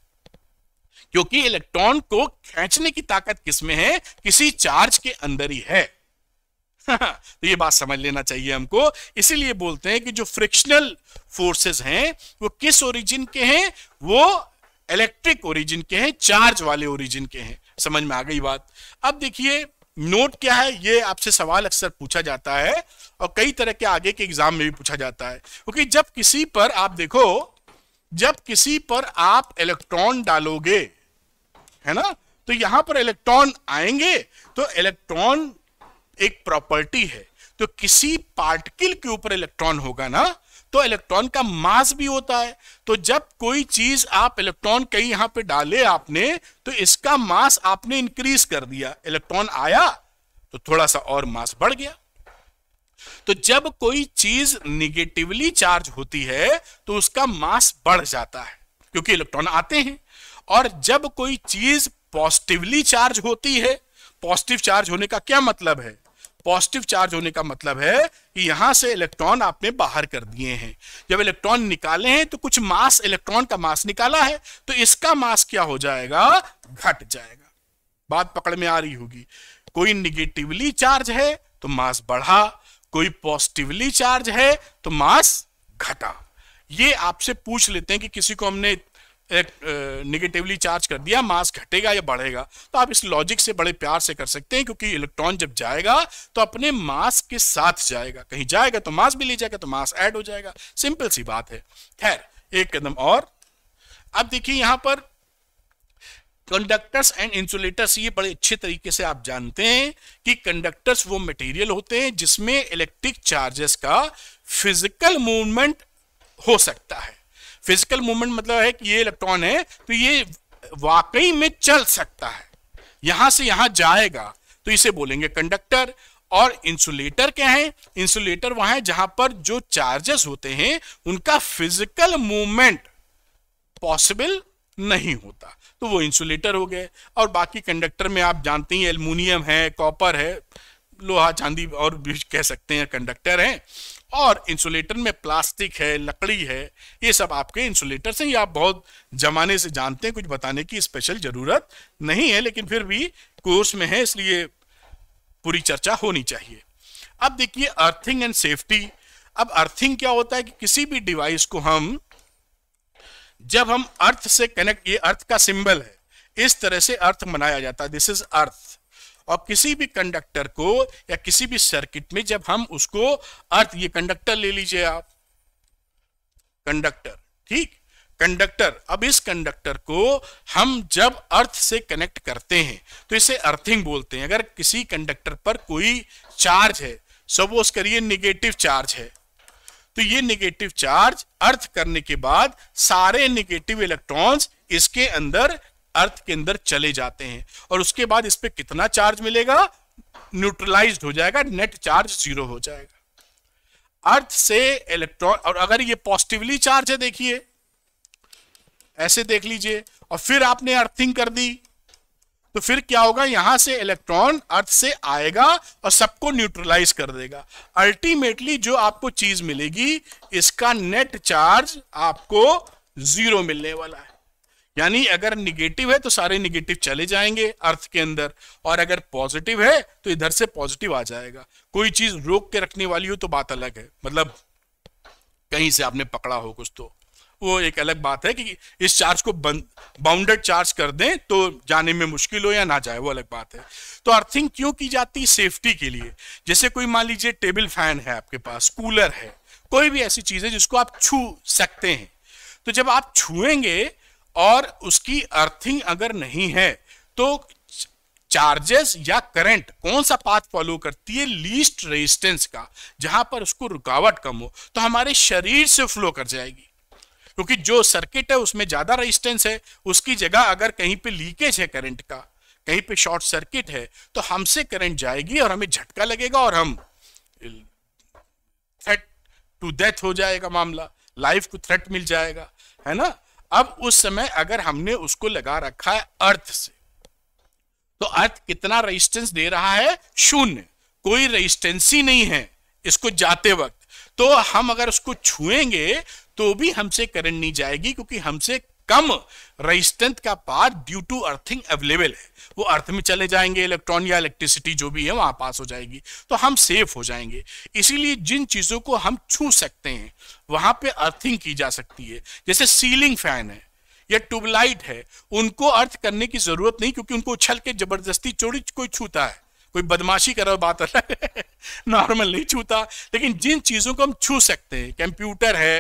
[SPEAKER 1] क्योंकि इलेक्ट्रॉन को खींचने की ताकत किसमें है किसी चार्ज के अंदर ही है तो ये बात समझ लेना चाहिए हमको इसीलिए बोलते हैं कि जो फ्रिक्शनल फोर्सेस हैं वो किस ओरिजिन के हैं वो इलेक्ट्रिक ओरिजिन के हैं चार्ज वाले ओरिजिन के हैं समझ में आ गई बात अब देखिए नोट क्या है ये आपसे सवाल अक्सर पूछा जाता है और कई तरह के आगे के एग्जाम में भी पूछा जाता है क्योंकि जब किसी पर आप देखो जब किसी पर आप इलेक्ट्रॉन डालोगे है ना तो यहां पर इलेक्ट्रॉन आएंगे तो इलेक्ट्रॉन एक प्रॉपर्टी है तो किसी पार्टिकल के ऊपर इलेक्ट्रॉन होगा ना तो इलेक्ट्रॉन का मास भी होता है तो जब कोई चीज आप इलेक्ट्रॉन कहीं यहां पे डाले आपने तो इसका मास आपने इंक्रीज कर दिया इलेक्ट्रॉन आया तो थोड़ा सा और मास बढ़ गया तो जब कोई चीज निगेटिवली चार्ज होती है तो उसका मास बढ़ जाता है क्योंकि इलेक्ट्रॉन आते हैं और जब कोई चीज पॉजिटिवली चार्ज होती है पॉजिटिव चार्ज होने का क्या मतलब है पॉजिटिव चार्ज होने का मतलब है कि यहां से इलेक्ट्रॉन आपने बाहर कर दिए हैं जब इलेक्ट्रॉन निकाले हैं तो कुछ मास इलेक्ट्रॉन का मास निकाला है तो इसका मास क्या हो जाएगा घट जाएगा बात पकड़ में आ रही होगी कोई निगेटिवली चार्ज है तो मास बढ़ा कोई पॉजिटिवली चार्ज है तो मास घटा ये आपसे पूछ लेते हैं कि किसी को हमने निगेटिवली चार्ज कर दिया मास घटेगा या बढ़ेगा तो आप इस लॉजिक से बड़े प्यार से कर सकते हैं क्योंकि इलेक्ट्रॉन जब जाएगा तो अपने मास के साथ जाएगा कहीं जाएगा तो मास भी ले जाएगा तो मास ऐड हो जाएगा सिंपल सी बात है खैर एक कदम और अब देखिए यहां पर कंडक्टर्स एंड इंसुलेटर्स ये बड़े अच्छे तरीके से आप जानते हैं कि कंडक्टर्स वो मटेरियल होते हैं जिसमें इलेक्ट्रिक चार्जेस का फिजिकल मूवमेंट हो सकता है फिजिकल मूवमेंट मतलब है कि ये इलेक्ट्रॉन है तो ये वाकई में चल सकता है यहां से यहां जाएगा तो इसे बोलेंगे कंडक्टर और इंसुलेटर क्या है इंसुलेटर वहां है जहां पर जो चार्जेस होते हैं उनका फिजिकल मूवमेंट पॉसिबल नहीं होता तो वो इंसुलेटर हो गए और बाकी कंडक्टर में आप जानते हैं एल्यूमिनियम है कॉपर है लोहा चांदी और भी कह सकते हैं कंडक्टर हैं और इंसुलेटर में प्लास्टिक है लकड़ी है ये सब आपके इंसुलेटर से ही आप बहुत जमाने से जानते हैं कुछ बताने की स्पेशल ज़रूरत नहीं है लेकिन फिर भी कोर्स में है इसलिए पूरी चर्चा होनी चाहिए अब देखिए अर्थिंग एंड सेफ्टी अब अर्थिंग क्या होता है कि किसी भी डिवाइस को हम जब हम अर्थ से कनेक्ट ये अर्थ का सिंबल है इस तरह से अर्थ मनाया जाता है दिस इज अर्थ और किसी भी कंडक्टर को या किसी भी सर्किट में जब हम उसको अर्थ ये कंडक्टर ले लीजिए आप कंडक्टर ठीक कंडक्टर अब इस कंडक्टर को हम जब अर्थ से कनेक्ट करते हैं तो इसे अर्थिंग बोलते हैं अगर किसी कंडक्टर पर कोई चार्ज है सपोज करिए निगेटिव चार्ज है तो ये निगेटिव चार्ज अर्थ करने के बाद सारे निगेटिव इलेक्ट्रॉन्स इसके अंदर अर्थ के अंदर चले जाते हैं और उसके बाद इस पर कितना चार्ज मिलेगा न्यूट्रलाइज हो जाएगा नेट चार्ज जीरो हो जाएगा अर्थ से इलेक्ट्रॉन और अगर ये पॉजिटिवली चार्ज है देखिए ऐसे देख लीजिए और फिर आपने अर्थिंग कर दी तो फिर क्या होगा यहां से इलेक्ट्रॉन अर्थ से आएगा और सबको न्यूट्रलाइज कर देगा अल्टीमेटली जो आपको चीज मिलेगी इसका नेट चार्ज आपको जीरो मिलने वाला है यानी अगर निगेटिव है तो सारे निगेटिव चले जाएंगे अर्थ के अंदर और अगर पॉजिटिव है तो इधर से पॉजिटिव आ जाएगा कोई चीज रोक के रखने वाली हो तो बात अलग है मतलब कहीं से आपने पकड़ा हो कुछ तो वो एक अलग बात है कि इस चार्ज को बाउंडेड चार्ज कर दें तो जाने में मुश्किल हो या ना जाए वो अलग बात है तो अर्थिंग क्यों की जाती है सेफ्टी के लिए जैसे कोई मान लीजिए टेबल फैन है आपके पास कूलर है कोई भी ऐसी चीज है जिसको आप छू सकते हैं तो जब आप छुएंगे और उसकी अर्थिंग अगर नहीं है तो चार्जेस या करंट कौन सा पाथ फॉलो करती है लीस्ट रेजिस्टेंस का जहां पर उसको रुकावट कम हो तो हमारे शरीर से फ्लो कर जाएगी क्योंकि जो सर्किट है उसमें ज्यादा रेजिस्टेंस है उसकी जगह अगर कहीं पे लीकेज है करंट का कहीं पे शॉर्ट सर्किट है तो हमसे करंट जाएगी और हमें झटका लगेगा और हम थ्रेट टू डेथ हो जाएगा मामला लाइफ को थ्रेट मिल जाएगा है ना अब उस समय अगर हमने उसको लगा रखा है अर्थ से तो अर्थ कितना रेजिस्टेंस दे रहा है शून्य कोई रेजिस्टेंस ही नहीं है इसको जाते वक्त तो हम अगर उसको छुएंगे तो भी हमसे करंट नहीं जाएगी क्योंकि हमसे कम रेजिस्टेंस का part due to earthing available है वो अर्थ में चले जाएंगे इलेक्ट्रॉन या इलेक्ट्रिसिटी जो भी है वहां पास हो जाएगी तो हम सेफ हो जाएंगे इसीलिए जिन चीजों को हम छू सकते हैं वहां पे अर्थिंग की जा सकती है जैसे सीलिंग फैन है या ट्यूबलाइट है उनको अर्थ करने की जरूरत नहीं क्योंकि उनको उछल के जबरदस्ती चोरी कोई छूता है कोई बदमाशी करो बात अलग नॉर्मल नहीं छूता लेकिन जिन चीज़ों को हम छू सकते हैं कंप्यूटर है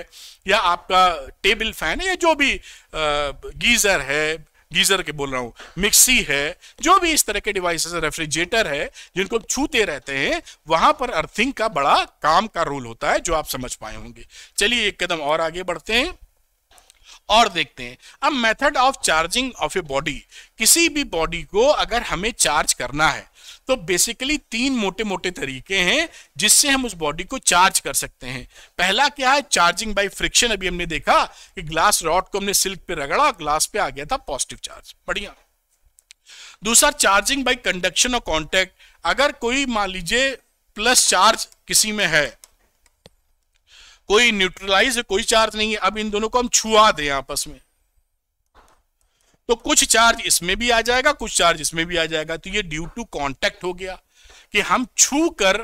[SPEAKER 1] या आपका टेबल फैन है या जो भी गीज़र है गीज़र के बोल रहा हूँ मिक्सी है जो भी इस तरह के डिवाइस रेफ्रिजरेटर है जिनको हम छूते रहते हैं वहां पर अर्थिंग का बड़ा काम का रोल होता है जो आप समझ पाए होंगे चलिए एक कदम और आगे बढ़ते हैं और देखते हैं अब method of charging of a body किसी भी बॉडी को अगर हमें चार्ज करना है तो बेसिकली तीन मोटे मोटे तरीके हैं जिससे हम उस बॉडी को चार्ज कर सकते हैं पहला क्या है चार्जिंग बाय फ्रिक्शन अभी हमने देखा कि ग्लास रॉड को हमने सिल्क पे रगड़ा ग्लास पे आ गया था पॉजिटिव चार्ज बढ़िया दूसरा चार्जिंग बाय कंडक्शन और कॉन्टेक्ट अगर कोई मान लीजिए प्लस चार्ज किसी में है कोई न्यूट्रलाइज कोई चार्ज नहीं है अब इन दोनों को हम छुआ दें आपस में तो कुछ चार्ज इसमें भी आ जाएगा कुछ चार्ज इसमें भी आ जाएगा तो ये ड्यू टू कॉन्टेक्ट हो गया कि हम छू कर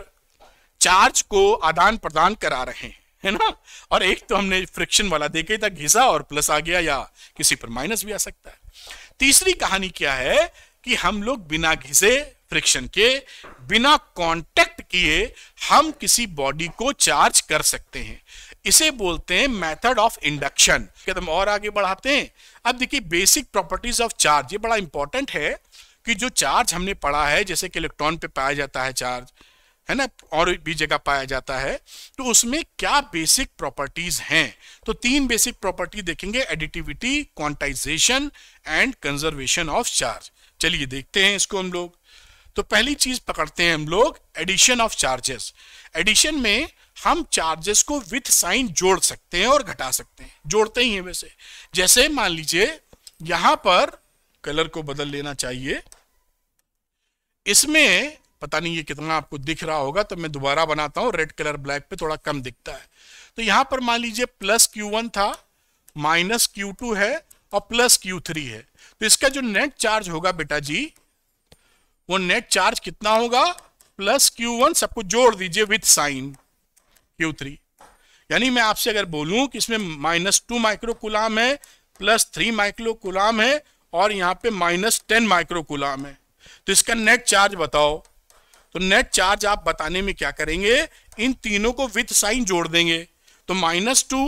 [SPEAKER 1] चार्ज को आदान प्रदान करा रहे हैं है ना और एक तो हमने फ्रिक्शन वाला देखे था घिसा और प्लस आ गया या किसी पर माइनस भी आ सकता है तीसरी कहानी क्या है कि हम लोग बिना घिसे फ्रिक्शन के बिना कांटेक्ट किए हम किसी बॉडी को चार्ज कर सकते हैं इसे बोलते हैं मेथड ऑफ इंडक्शन हम और आगे बढ़ाते हैं अब देखिए बेसिक प्रॉपर्टीज ऑफ चार्ज ये बड़ा इंपॉर्टेंट है कि जो चार्ज हमने पढ़ा है जैसे कि इलेक्ट्रॉन पे पाया जाता है चार्ज है ना और भी जगह पाया जाता है तो उसमें क्या बेसिक प्रॉपर्टीज हैं तो तीन बेसिक प्रॉपर्टी देखेंगे additivity quantization and conservation of charge चलिए देखते हैं इसको हम लोग तो पहली चीज पकड़ते हैं हम लोग एडिशन ऑफ चार्जेस एडिशन में हम चार्जेस को विथ साइन जोड़ सकते हैं और घटा सकते हैं जोड़ते ही हैं वैसे जैसे मान लीजिए यहां पर कलर को बदल लेना चाहिए इसमें पता नहीं ये कितना आपको दिख रहा होगा तो मैं दोबारा बनाता हूं रेड कलर ब्लैक पे थोड़ा कम दिखता है तो यहां पर मान लीजिए प्लस क्यू वन था माइनस क्यू टू है और प्लस क्यू थ्री है तो इसका जो नेट चार्ज होगा बेटा जी वो नेट चार्ज कितना होगा प्लस क्यू वन सबको जोड़ दीजिए विथ साइन क्यू थ्री यानी मैं आपसे अगर बोलूं कि इसमें माइनस टू माइक्रोकुलाम है प्लस थ्री माइक्रोकुलाम है और यहाँ पे माइनस टेन माइक्रोकुलाम है तो इसका नेट चार्ज बताओ तो नेट चार्ज आप बताने में क्या करेंगे इन तीनों को विथ साइन जोड़ देंगे तो माइनस टू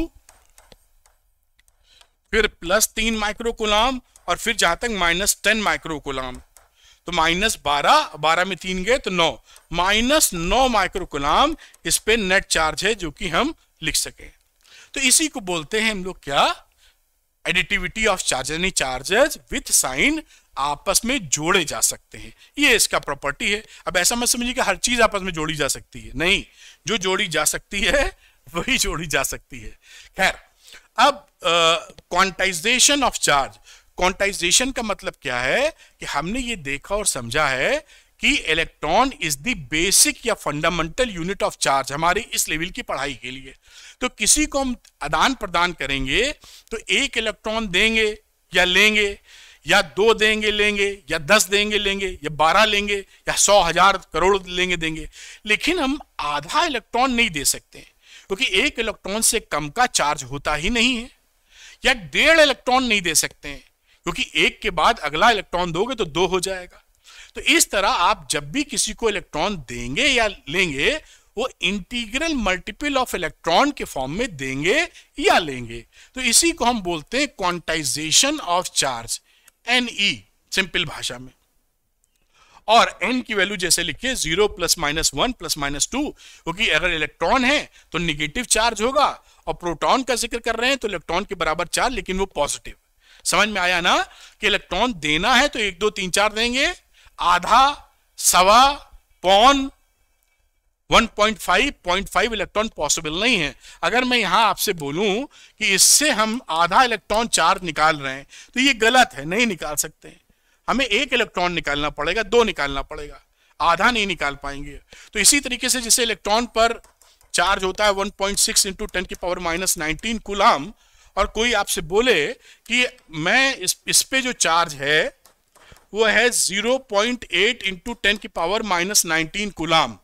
[SPEAKER 1] फिर प्लस तीन माइक्रोकुलाम और फिर जहां तक माइनस टेन माइक्रोकुलाम तो माइनस बारह बारह में तीन गए तो नौ माइनस नौ माइक्रोकुलाम इस पे नेट चार्ज है जो कि हम लिख सके तो इसी को बोलते हैं हम लोग क्या एडिटिविटी ऑफ चार्ज यानी चार्जेज विथ साइन आपस में जोड़े जा सकते हैं ये इसका प्रॉपर्टी है अब ऐसा मत समझिए कि हर चीज आपस में जोड़ी जा सकती है नहीं जो जोड़ी जा सकती है वही जोड़ी जा सकती है खैर अब क्वांटाइजेशन ऑफ चार्ज क्वांटाइजेशन का मतलब क्या है कि हमने ये देखा और समझा है कि इलेक्ट्रॉन इज द बेसिक या फंडामेंटल यूनिट ऑफ चार्ज हमारी इस लेवल की पढ़ाई के लिए तो किसी को हम आदान प्रदान करेंगे तो एक इलेक्ट्रॉन देंगे या लेंगे या दो देंगे लेंगे या दस देंगे लेंगे या बारह लेंगे या सौ हजार करोड़ लेंगे देंगे लेकिन हम आधा इलेक्ट्रॉन नहीं दे सकते क्योंकि तो एक इलेक्ट्रॉन से कम का चार्ज होता ही नहीं है या डेढ़ इलेक्ट्रॉन नहीं दे सकते हैं क्योंकि एक के बाद अगला इलेक्ट्रॉन दोगे तो दो हो जाएगा तो इस तरह आप जब भी किसी को इलेक्ट्रॉन देंगे या लेंगे वो इंटीग्रल मल्टीपल ऑफ इलेक्ट्रॉन के फॉर्म में देंगे या लेंगे तो इसी को हम बोलते हैं quantization of charge n e e, simple भाषा में और एन की वैल्यू जैसे लिखिए zero plus minus one plus minus two क्योंकि अगर इलेक्ट्रॉन है तो निगेटिव चार्ज होगा और प्रोटॉन का जिक्र कर रहे हैं तो इलेक्ट्रॉन के बराबर चार्ज लेकिन वो पॉजिटिव समझ में आया ना कि इलेक्ट्रॉन देना है तो एक दो तीन चार देंगे आधा सवा पौन 1.5 0.5 इलेक्ट्रॉन पॉसिबल नहीं है अगर मैं यहां आपसे बोलूं कि इससे हम आधा इलेक्ट्रॉन चार निकाल रहे हैं तो ये गलत है नहीं निकाल सकते हमें एक इलेक्ट्रॉन निकालना पड़ेगा दो निकालना पड़ेगा आधा नहीं निकाल पाएंगे तो इसी तरीके से जैसे इलेक्ट्रॉन पर चार्ज होता है 1.6 पॉइंट सिक्स इंटू की पावर माइनस नाइनटीन कुलाम और कोई आपसे बोले कि मैं इस इस पे जो चार्ज है वो है 0.8 पॉइंट एट इंटू टेन की पावर माइनस नाइनटीन गुलाम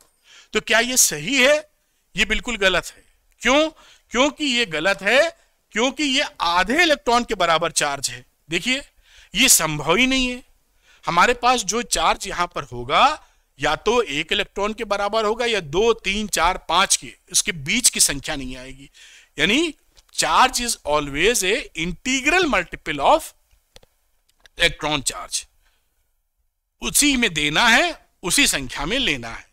[SPEAKER 1] तो क्या ये सही है ये बिल्कुल गलत है क्यों क्योंकि ये गलत है क्योंकि ये आधे इलेक्ट्रॉन के बराबर चार्ज है देखिए ये संभव ही नहीं है हमारे पास जो चार्ज यहां पर होगा या तो एक इलेक्ट्रॉन के बराबर होगा या दो तीन चार पांच के उसके बीच की संख्या नहीं आएगी यानी charge is always a integral multiple of electron charge उसी में देना है उसी संख्या में लेना है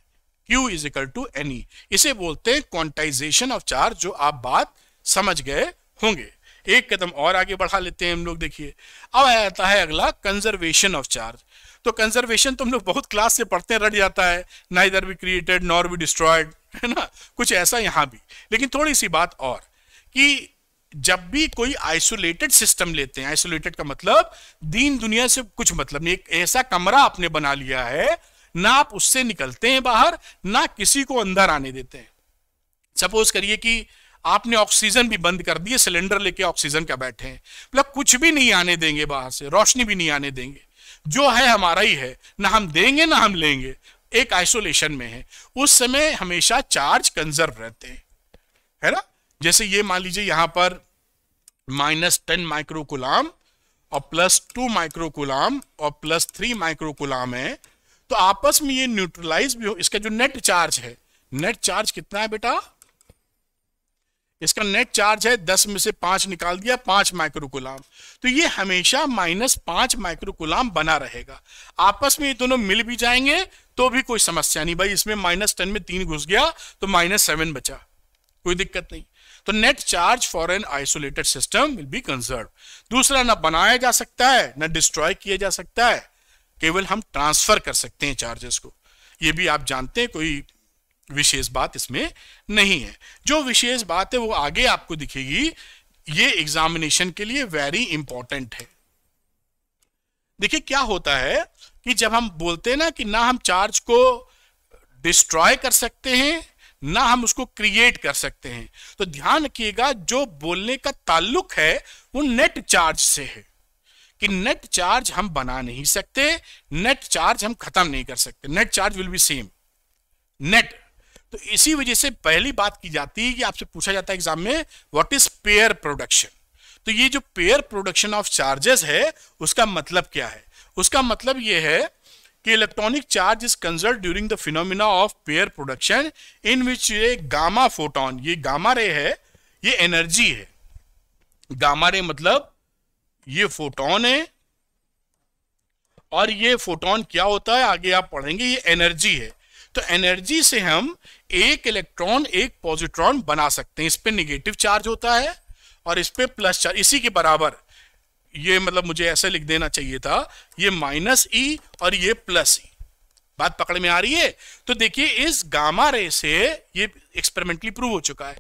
[SPEAKER 1] Q is equal to n e इसे बोलते हैं क्वांटाइजेशन ऑफ चार्ज जो आप बात समझ गए होंगे एक कदम और आगे बढ़ा लेते हैं हम लोग देखिए अब आता है अगला कंजर्वेशन ऑफ चार्ज तो कंजर्वेशन तो हम लोग बहुत क्लास से पढ़ते रट जाता है ना इधर भी क्रिएटेड नॉर भी डिस्ट्रॉयड है ना कुछ ऐसा यहां भी लेकिन थोड़ी सी बात और कि जब भी कोई आइसोलेटेड सिस्टम लेते हैं आइसोलेटेड का मतलब दीन दुनिया से कुछ मतलब नहीं एक ऐसा कमरा आपने बना लिया है ना आप उससे निकलते हैं बाहर ना किसी को अंदर आने देते हैं सपोज करिए कि आपने ऑक्सीजन भी बंद कर दिए सिलेंडर लेके ऑक्सीजन का बैठे हैं मतलब कुछ भी नहीं आने देंगे बाहर से रोशनी भी नहीं आने देंगे जो है हमारा ही है ना हम देंगे ना हम लेंगे एक आइसोलेशन में है उस समय हमेशा चार्ज कंजर्व रहते हैं है ना जैसे ये मान लीजिए यहां पर माइनस टेन माइक्रोकुलाम और प्लस टू माइक्रोकुलाम और प्लस थ्री माइक्रोकुलाम है तो आपस में ये न्यूट्रलाइज भी हो इसका जो नेट चार्ज है नेट चार्ज कितना है बेटा इसका नेट चार्ज है दस में से पांच निकाल दिया पांच माइक्रोकुलाम तो ये हमेशा माइनस पांच माइक्रोकुलाम बना रहेगा आपस में ये दोनों मिल भी जाएंगे तो भी कोई समस्या नहीं भाई इसमें माइनस टेन में तीन घुस गया तो माइनस सेवन बचा कोई दिक्कत नहीं तो net charge for an isolated system will be conserve दूसरा ना बनाया जा सकता है ना डिस्ट्रॉय किया जा सकता है केवल हम ट्रांसफर कर सकते हैं चार्जेस को ये भी आप जानते हैं कोई विशेष बात इसमें नहीं है जो विशेष बात है वो आगे आपको दिखेगी ये एग्जामिनेशन के लिए वेरी इंपॉर्टेंट है देखिए क्या होता है कि जब हम बोलते हैं ना कि ना हम चार्ज को डिस्ट्रॉय कर सकते हैं ना हम उसको क्रिएट कर सकते हैं तो ध्यान रखिएगा जो बोलने का ताल्लुक है वो नेट चार्ज से है कि नेट चार्ज हम बना नहीं सकते नेट चार्ज हम खत्म नहीं कर सकते net charge will be same net तो इसी वजह से पहली बात की जाती है कि आपसे पूछा जाता है एग्जाम में व्हाट इज पेयर प्रोडक्शन तो ये जो पेयर प्रोडक्शन ऑफ चार्जेस है उसका मतलब क्या है उसका मतलब ये है कि electronic charge is conserve during the phenomena of pair production in which ये गामा फोटोन ये गामा रे है ये एनर्जी है गामा रे मतलब ये फोटोन है और ये फोटोन क्या होता है आगे आप पढ़ेंगे ये एनर्जी है तो एनर्जी से हम एक इलेक्ट्रॉन एक पॉजिट्रॉन बना सकते हैं इस पर निगेटिव चार्ज होता है और इस पर प्लस चार्ज इसी के बराबर ये मतलब मुझे ऐसे लिख देना चाहिए था ये माइनस ई e और ये प्लस ई e। बात पकड़ में आ रही है तो देखिए इस गामा रे से ये एक्सपेरिमेंटली प्रूव हो चुका है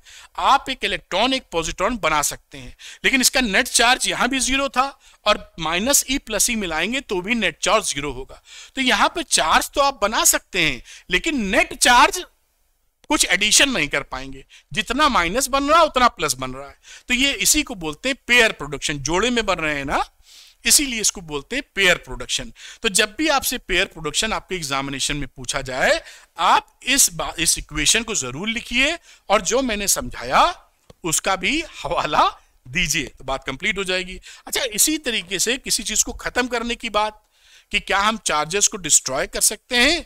[SPEAKER 1] आप एक इलेक्ट्रॉन एक पॉजिट्रॉन बना सकते हैं लेकिन इसका नेट चार्ज यहां भी जीरो था और माइनस ई प्लस ई मिलाएंगे तो भी नेट चार्ज जीरो होगा तो यहां पर चार्ज तो आप बना सकते हैं लेकिन नेट चार्ज कुछ एडिशन नहीं कर पाएंगे जितना माइनस बन रहा है उतना प्लस बन रहा है तो ये इसी को बोलते हैं पेयर प्रोडक्शन जोड़े में बन रहे हैं ना इसीलिए इसको बोलते हैं पेयर प्रोडक्शन तो जब भी आपसे पेयर प्रोडक्शन आपके एग्जामिनेशन में पूछा जाए आप इस इस इक्वेशन को जरूर लिखिए और जो मैंने समझाया उसका भी हवाला दीजिए तो बात कंप्लीट हो जाएगी अच्छा इसी तरीके से किसी चीज को खत्म करने की बात कि क्या हम चार्जेस को डिस्ट्रॉय कर सकते हैं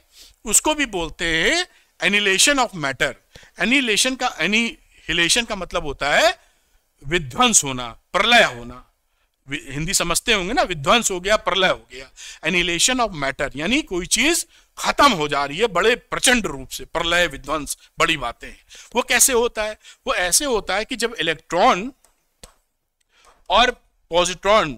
[SPEAKER 1] उसको भी बोलते हैं एनिलेशन ऑफ मैटर एनिलेशन का एनिहिलेशन का मतलब होता है विध्वंस होना प्रलय होना हिंदी समझते होंगे ना विध्वंस हो गया प्रलय हो गया एनिलेशन ऑफ मैटर यानी कोई चीज खत्म हो जा रही है बड़े प्रचंड रूप से प्रलय विध्वंस बड़ी बातें हैं वो कैसे होता है वो ऐसे होता है कि जब इलेक्ट्रॉन और पॉजिट्रॉन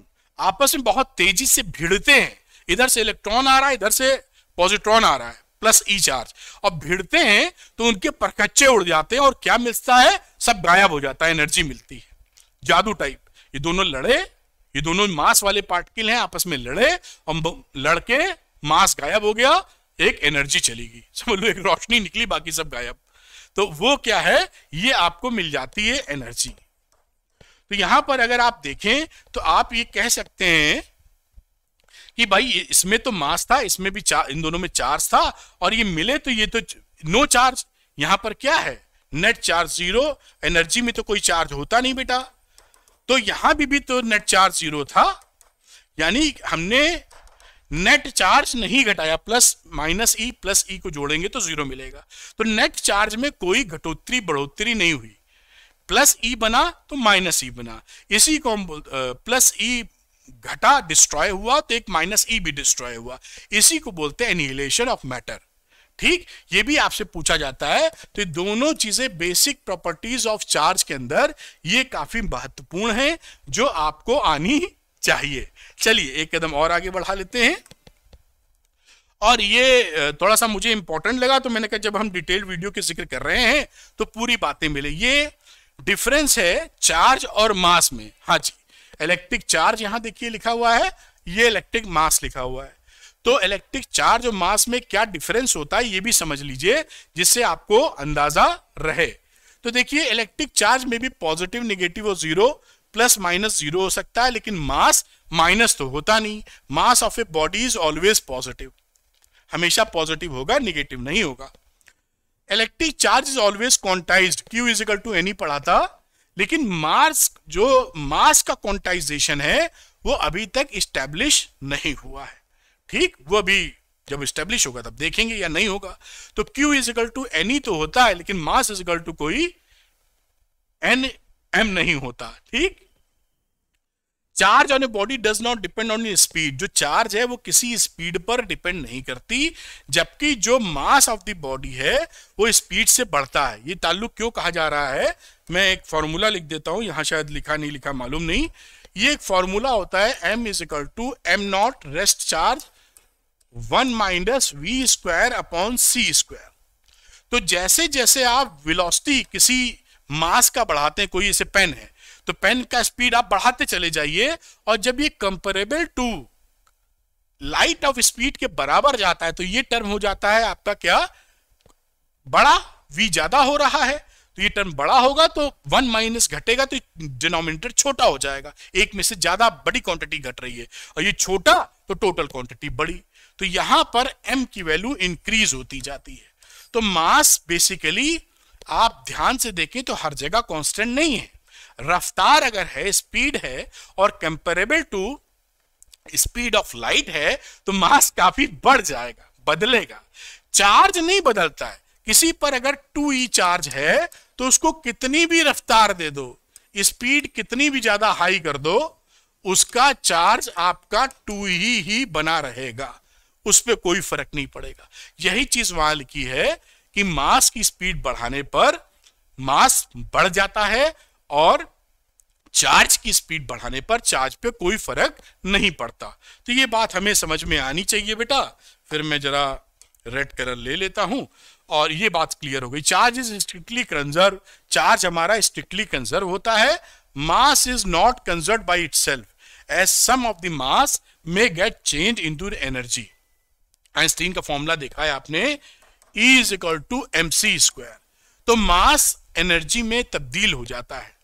[SPEAKER 1] आपस में बहुत तेजी से भिड़ते हैं इधर से इलेक्ट्रॉन आ रहा है इधर से पॉजिट्रॉन आ रहा है प्लस ई चार्ज और भिड़ते हैं तो उनके परखच्चे उड़ जाते हैं और क्या मिलता है सब गायब हो जाता है एनर्जी मिलती है जादू टाइप ये दोनों लड़े ये दोनों मास वाले पार्टिकल हैं आपस में लड़े और लड़के मास गायब हो गया एक एनर्जी चली गई समझ लो एक रोशनी निकली बाकी सब गायब तो वो क्या है ये आपको मिल जाती है एनर्जी तो यहां पर अगर आप देखें तो आप ये कह सकते हैं कि भाई इसमें तो मास था इसमें भी चार इन दोनों में चार्ज था और ये मिले तो ये तो नो चार्ज यहां पर क्या है नेट चार्ज जीरो एनर्जी में तो कोई चार्ज होता नहीं बेटा तो यहां भी, भी तो नेट चार्ज जीरो था यानी हमने नेट चार्ज नहीं घटाया plus minus e plus e को जोड़ेंगे तो जीरो मिलेगा तो नेट चार्ज में कोई घटोतरी बढ़ोतरी नहीं हुई प्लस ई बना तो माइनस ई बना इसी को हम बोल प्लस ई घटा डिस्ट्रॉय हुआ तो एक माइनस ई e भी डिस्ट्रॉय हुआ इसी को बोलते हैं एनिहिलेशन ऑफ मैटर ठीक ये भी आपसे पूछा जाता है तो दोनों चीजें बेसिक प्रॉपर्टीज ऑफ चार्ज के अंदर ये काफी महत्वपूर्ण है जो आपको आनी चाहिए चलिए एक कदम और आगे बढ़ा लेते हैं और ये थोड़ा सा मुझे इंपॉर्टेंट लगा तो मैंने कहा जब हम डिटेल वीडियो के जिक्र कर रहे हैं तो पूरी बातें मिले ये डिफरेंस है चार्ज और मास में हाँ जी इलेक्ट्रिक चार्ज यहाँ देखिए लिखा हुआ है ये इलेक्ट्रिक मास लिखा हुआ है तो इलेक्ट्रिक चार्ज और मास में क्या डिफरेंस होता है ये भी समझ लीजिए जिससे आपको अंदाजा रहे तो देखिए इलेक्ट्रिक चार्ज में भी पॉजिटिव निगेटिव और जीरो प्लस माइनस जीरो हो सकता है लेकिन मास माइनस तो होता नहीं mass of a body is always positive हमेशा पॉजिटिव होगा निगेटिव नहीं होगा electric charge is always quantized q is equal to n e पढ़ा था लेकिन मार्स जो मास का क्वांटाइजेशन है वो अभी तक स्टैब्लिश नहीं हुआ है ठीक वो अभी जब स्टैब्लिश होगा तब देखेंगे या नहीं होगा तो Q is equal to n तो होता है लेकिन मास इज इकल टू कोई एन एम नहीं होता ठीक charge on a body does not depend on speed जो चार्ज है वो किसी स्पीड पर डिपेंड नहीं करती जबकि जो मास ऑफ द बॉडी है वो स्पीड से बढ़ता है ये ताल्लुक क्यों कहा जा रहा है मैं एक फॉर्मूला लिख देता हूँ यहाँ शायद लिखा नहीं लिखा मालूम नहीं ये एक फॉर्मूला होता है m is equal to m naught rest charge one minus v square upon c square तो जैसे जैसे आप वेलोसिटी किसी मास का बढ़ाते हैं कोई इसे पेन है तो पेन का स्पीड आप बढ़ाते चले जाइए और जब ये comparable to light of speed के बराबर जाता है तो ये टर्म हो जाता है आपका क्या बड़ा v ज्यादा हो रहा है तो ये टर्म बड़ा होगा तो वन माइनस घटेगा तो डिनोमिनेटर छोटा हो जाएगा एक में से ज्यादा बड़ी क्वांटिटी घट रही है और ये छोटा तो टोटल क्वांटिटी बड़ी तो यहां पर m की वैल्यू इंक्रीज होती जाती है तो मास बेसिकली आप ध्यान से देखें तो हर जगह कॉन्स्टेंट नहीं है रफ्तार अगर है स्पीड है और comparable to speed of light है तो मास काफी बढ़ जाएगा बदलेगा चार्ज नहीं बदलता है किसी पर अगर टू ई चार्ज है तो उसको कितनी भी रफ्तार दे दो स्पीड कितनी भी ज्यादा हाई कर दो उसका चार्ज आपका टू ही e ही बना रहेगा उस पर कोई फर्क नहीं पड़ेगा यही चीज वहां लिखी है कि मास की स्पीड बढ़ाने पर मास बढ़ जाता है और चार्ज की स्पीड बढ़ाने पर चार्ज पे कोई फर्क नहीं पड़ता तो ये बात हमें समझ में आनी चाहिए बेटा फिर मैं जरा रेड कलर ले लेता हूं और ये बात क्लियर हो गई charge is strictly conserve charge हमारा स्ट्रिक्टली कंजर्व होता है mass is not conserve by itself as some of the mass may get change into energy Einstein का फॉर्मूला देखा है आपने e is equal to m c square तो mass energy में तब्दील हो जाता है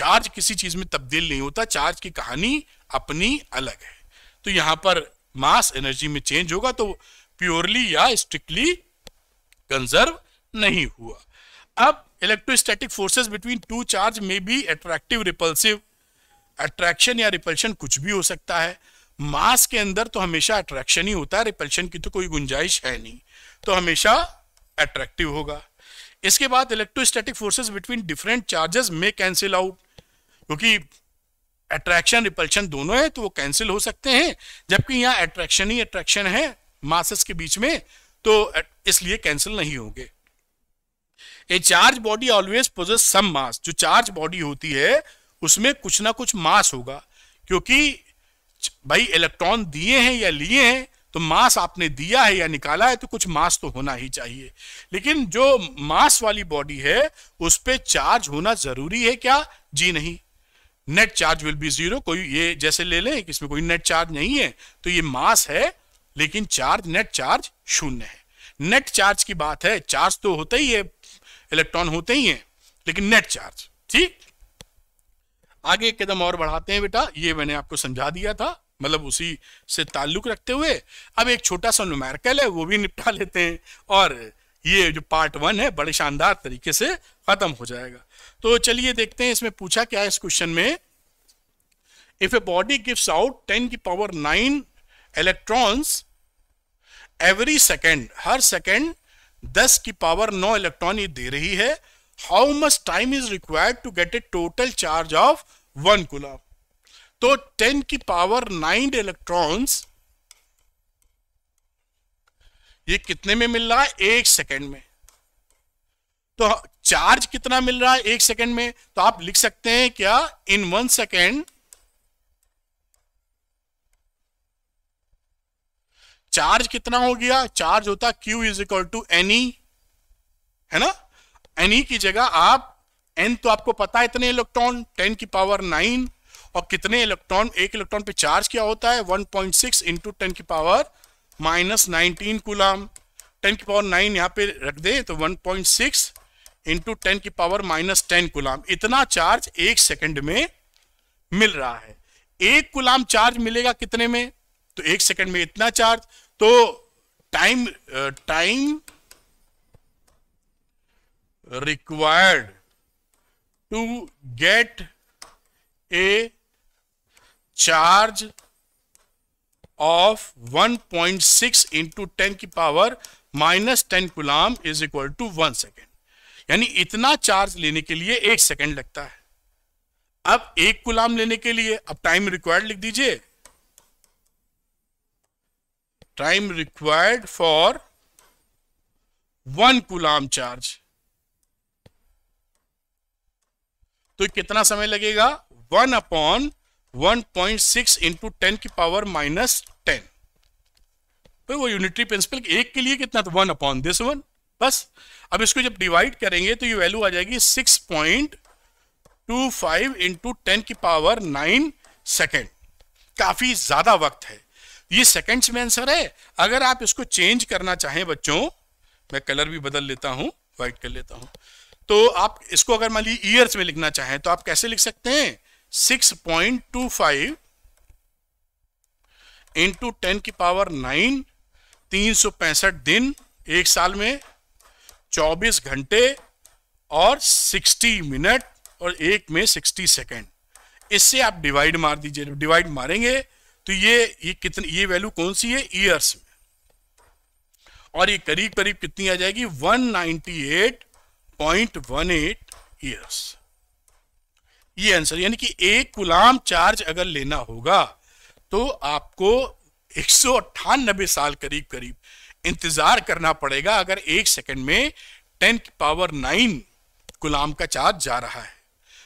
[SPEAKER 1] चार्ज किसी चीज में तब्दील नहीं होता चार्ज की कहानी अपनी अलग है तो यहां पर मास एनर्जी में चेंज होगा तो प्योरली या स्ट्रिक्टली कंजर्व नहीं हुआ अब electrostatic forces between two charge में भी अट्रैक्टिव रिपल्सिव अट्रैक्शन या रिपल्शन कुछ भी हो सकता है मास के अंदर तो हमेशा अट्रैक्शन ही होता है रिपल्शन की तो कोई गुंजाइश है नहीं तो हमेशा अट्रैक्टिव होगा इसके बाद electrostatic forces between different charges में कैंसिल आउट क्योंकि अट्रैक्शन रिपल्शन दोनों है तो वो कैंसिल हो सकते हैं जबकि यहाँ अट्रैक्शन ही अट्रैक्शन है मासस के बीच में तो इसलिए कैंसिल नहीं होंगे a charge body always possess some mass जो चार्ज बॉडी होती है उसमें कुछ ना कुछ मास होगा क्योंकि भाई इलेक्ट्रॉन दिए हैं या लिए हैं तो मास आपने दिया है या निकाला है तो कुछ मास तो होना ही चाहिए लेकिन जो मास वाली बॉडी है उस पर चार्ज होना जरूरी है क्या जी नहीं net charge will be zero कोई ये जैसे ले लें इसमें कोई नेट चार्ज नहीं है तो ये मास है लेकिन चार्ज नेट चार्ज शून्य है नेट चार्ज की बात है चार्ज तो होता ही है इलेक्ट्रॉन होते ही हैं लेकिन नेट चार्ज ठीक आगे एक कदम और बढ़ाते हैं बेटा ये मैंने आपको समझा दिया था मतलब उसी से ताल्लुक रखते हुए अब एक छोटा सा नुमेरिकल है वो भी निपटा लेते हैं और ये जो पार्ट वन है बड़े शानदार तरीके से खत्म हो जाएगा तो चलिए देखते हैं इसमें पूछा क्या है इस क्वेश्चन में if a body gives out ten की power nine electrons every second हर सेकेंड दस की पावर नौ इलेक्ट्रॉन ये दे रही है how much time is required to get a total charge of one coulomb तो टेन की पावर नाइन इलेक्ट्रॉन्स ये कितने में मिल रहा है एक सेकेंड में तो चार्ज कितना मिल रहा है एक सेकेंड में तो आप लिख सकते हैं क्या इन वन सेकेंड चार्ज कितना हो गया चार्ज होता Q is equal to n e है ना एनी e की जगह आप एन तो आपको पता है इतने इलेक्ट्रॉन टेन की पावर नाइन और कितने इलेक्ट्रॉन एक इलेक्ट्रॉन पे चार्ज क्या होता है 1.6 पॉइंट सिक्स इंटू टेन की power minus nineteen coulomb ten की पावर नाइन यहाँ पे रख दे तो 1.6 इंटू टेन की पावर माइनस टेन गुलाम इतना चार्ज एक सेकंड में मिल रहा है एक गुलाम चार्ज मिलेगा कितने में तो एक सेकंड में इतना चार्ज तो time time required to get a charge of 1.6 point six into ten की power minus ten coulomb is equal to one second यानी इतना चार्ज लेने के लिए एक सेकंड लगता है अब एक गुलाम लेने के लिए अब टाइम रिक्वायर्ड लिख दीजिए time required for one coulomb charge तो कितना समय लगेगा one upon one point six into ten की पावर माइनस टेन तो वो यूनिटरी प्रिंसिपल एक के लिए कितना था वन अपॉन दिस वन बस अब इसको जब डिवाइड करेंगे तो ये वैल्यू आ जाएगी six point two five into ten की पावर नाइन सेकेंड काफ़ी ज़्यादा वक्त है ये सेकेंड्स में आंसर है अगर आप इसको चेंज करना चाहें बच्चों मैं कलर भी बदल लेता हूं व्हाइट कर लेता हूं तो आप इसको अगर मान लीजिए ईयर्स में लिखना चाहें तो आप कैसे लिख सकते हैं six point two five into ten की पावर नाइन तीन सौ पैंसठ दिन एक साल में 24 घंटे और 60 मिनट और एक में 60 सेकेंड इससे आप डिवाइड मार दीजिए डिवाइड मारेंगे तो ये ये कितनी ये वैल्यू कौन सी है ईयर्स में और ये करीब करीब कितनी आ जाएगी 198.18 ईयर्स ये आंसर यानी कि एक गुलाम चार्ज अगर लेना होगा तो आपको एक साल करीब करीब इंतजार करना पड़ेगा अगर एक सेकंड में टेन की पावर नाइन गुलाम का चार्ज जा रहा है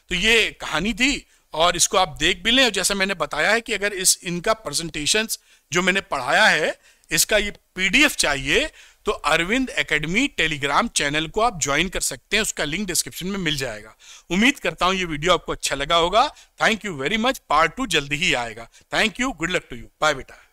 [SPEAKER 1] तो ये कहानी थी और इसको आप देख भी लें जैसा मैंने बताया है कि अगर इस इनका प्रेजेंटेशन जो मैंने पढ़ाया है इसका ये पीडीएफ चाहिए तो अरविंद एकेडमी टेलीग्राम चैनल को आप ज्वाइन कर सकते हैं उसका लिंक डिस्क्रिप्शन में मिल जाएगा उम्मीद करता हूं ये वीडियो आपको अच्छा लगा होगा thank you very much part two जल्दी ही आएगा thank you good luck to you bye बेटा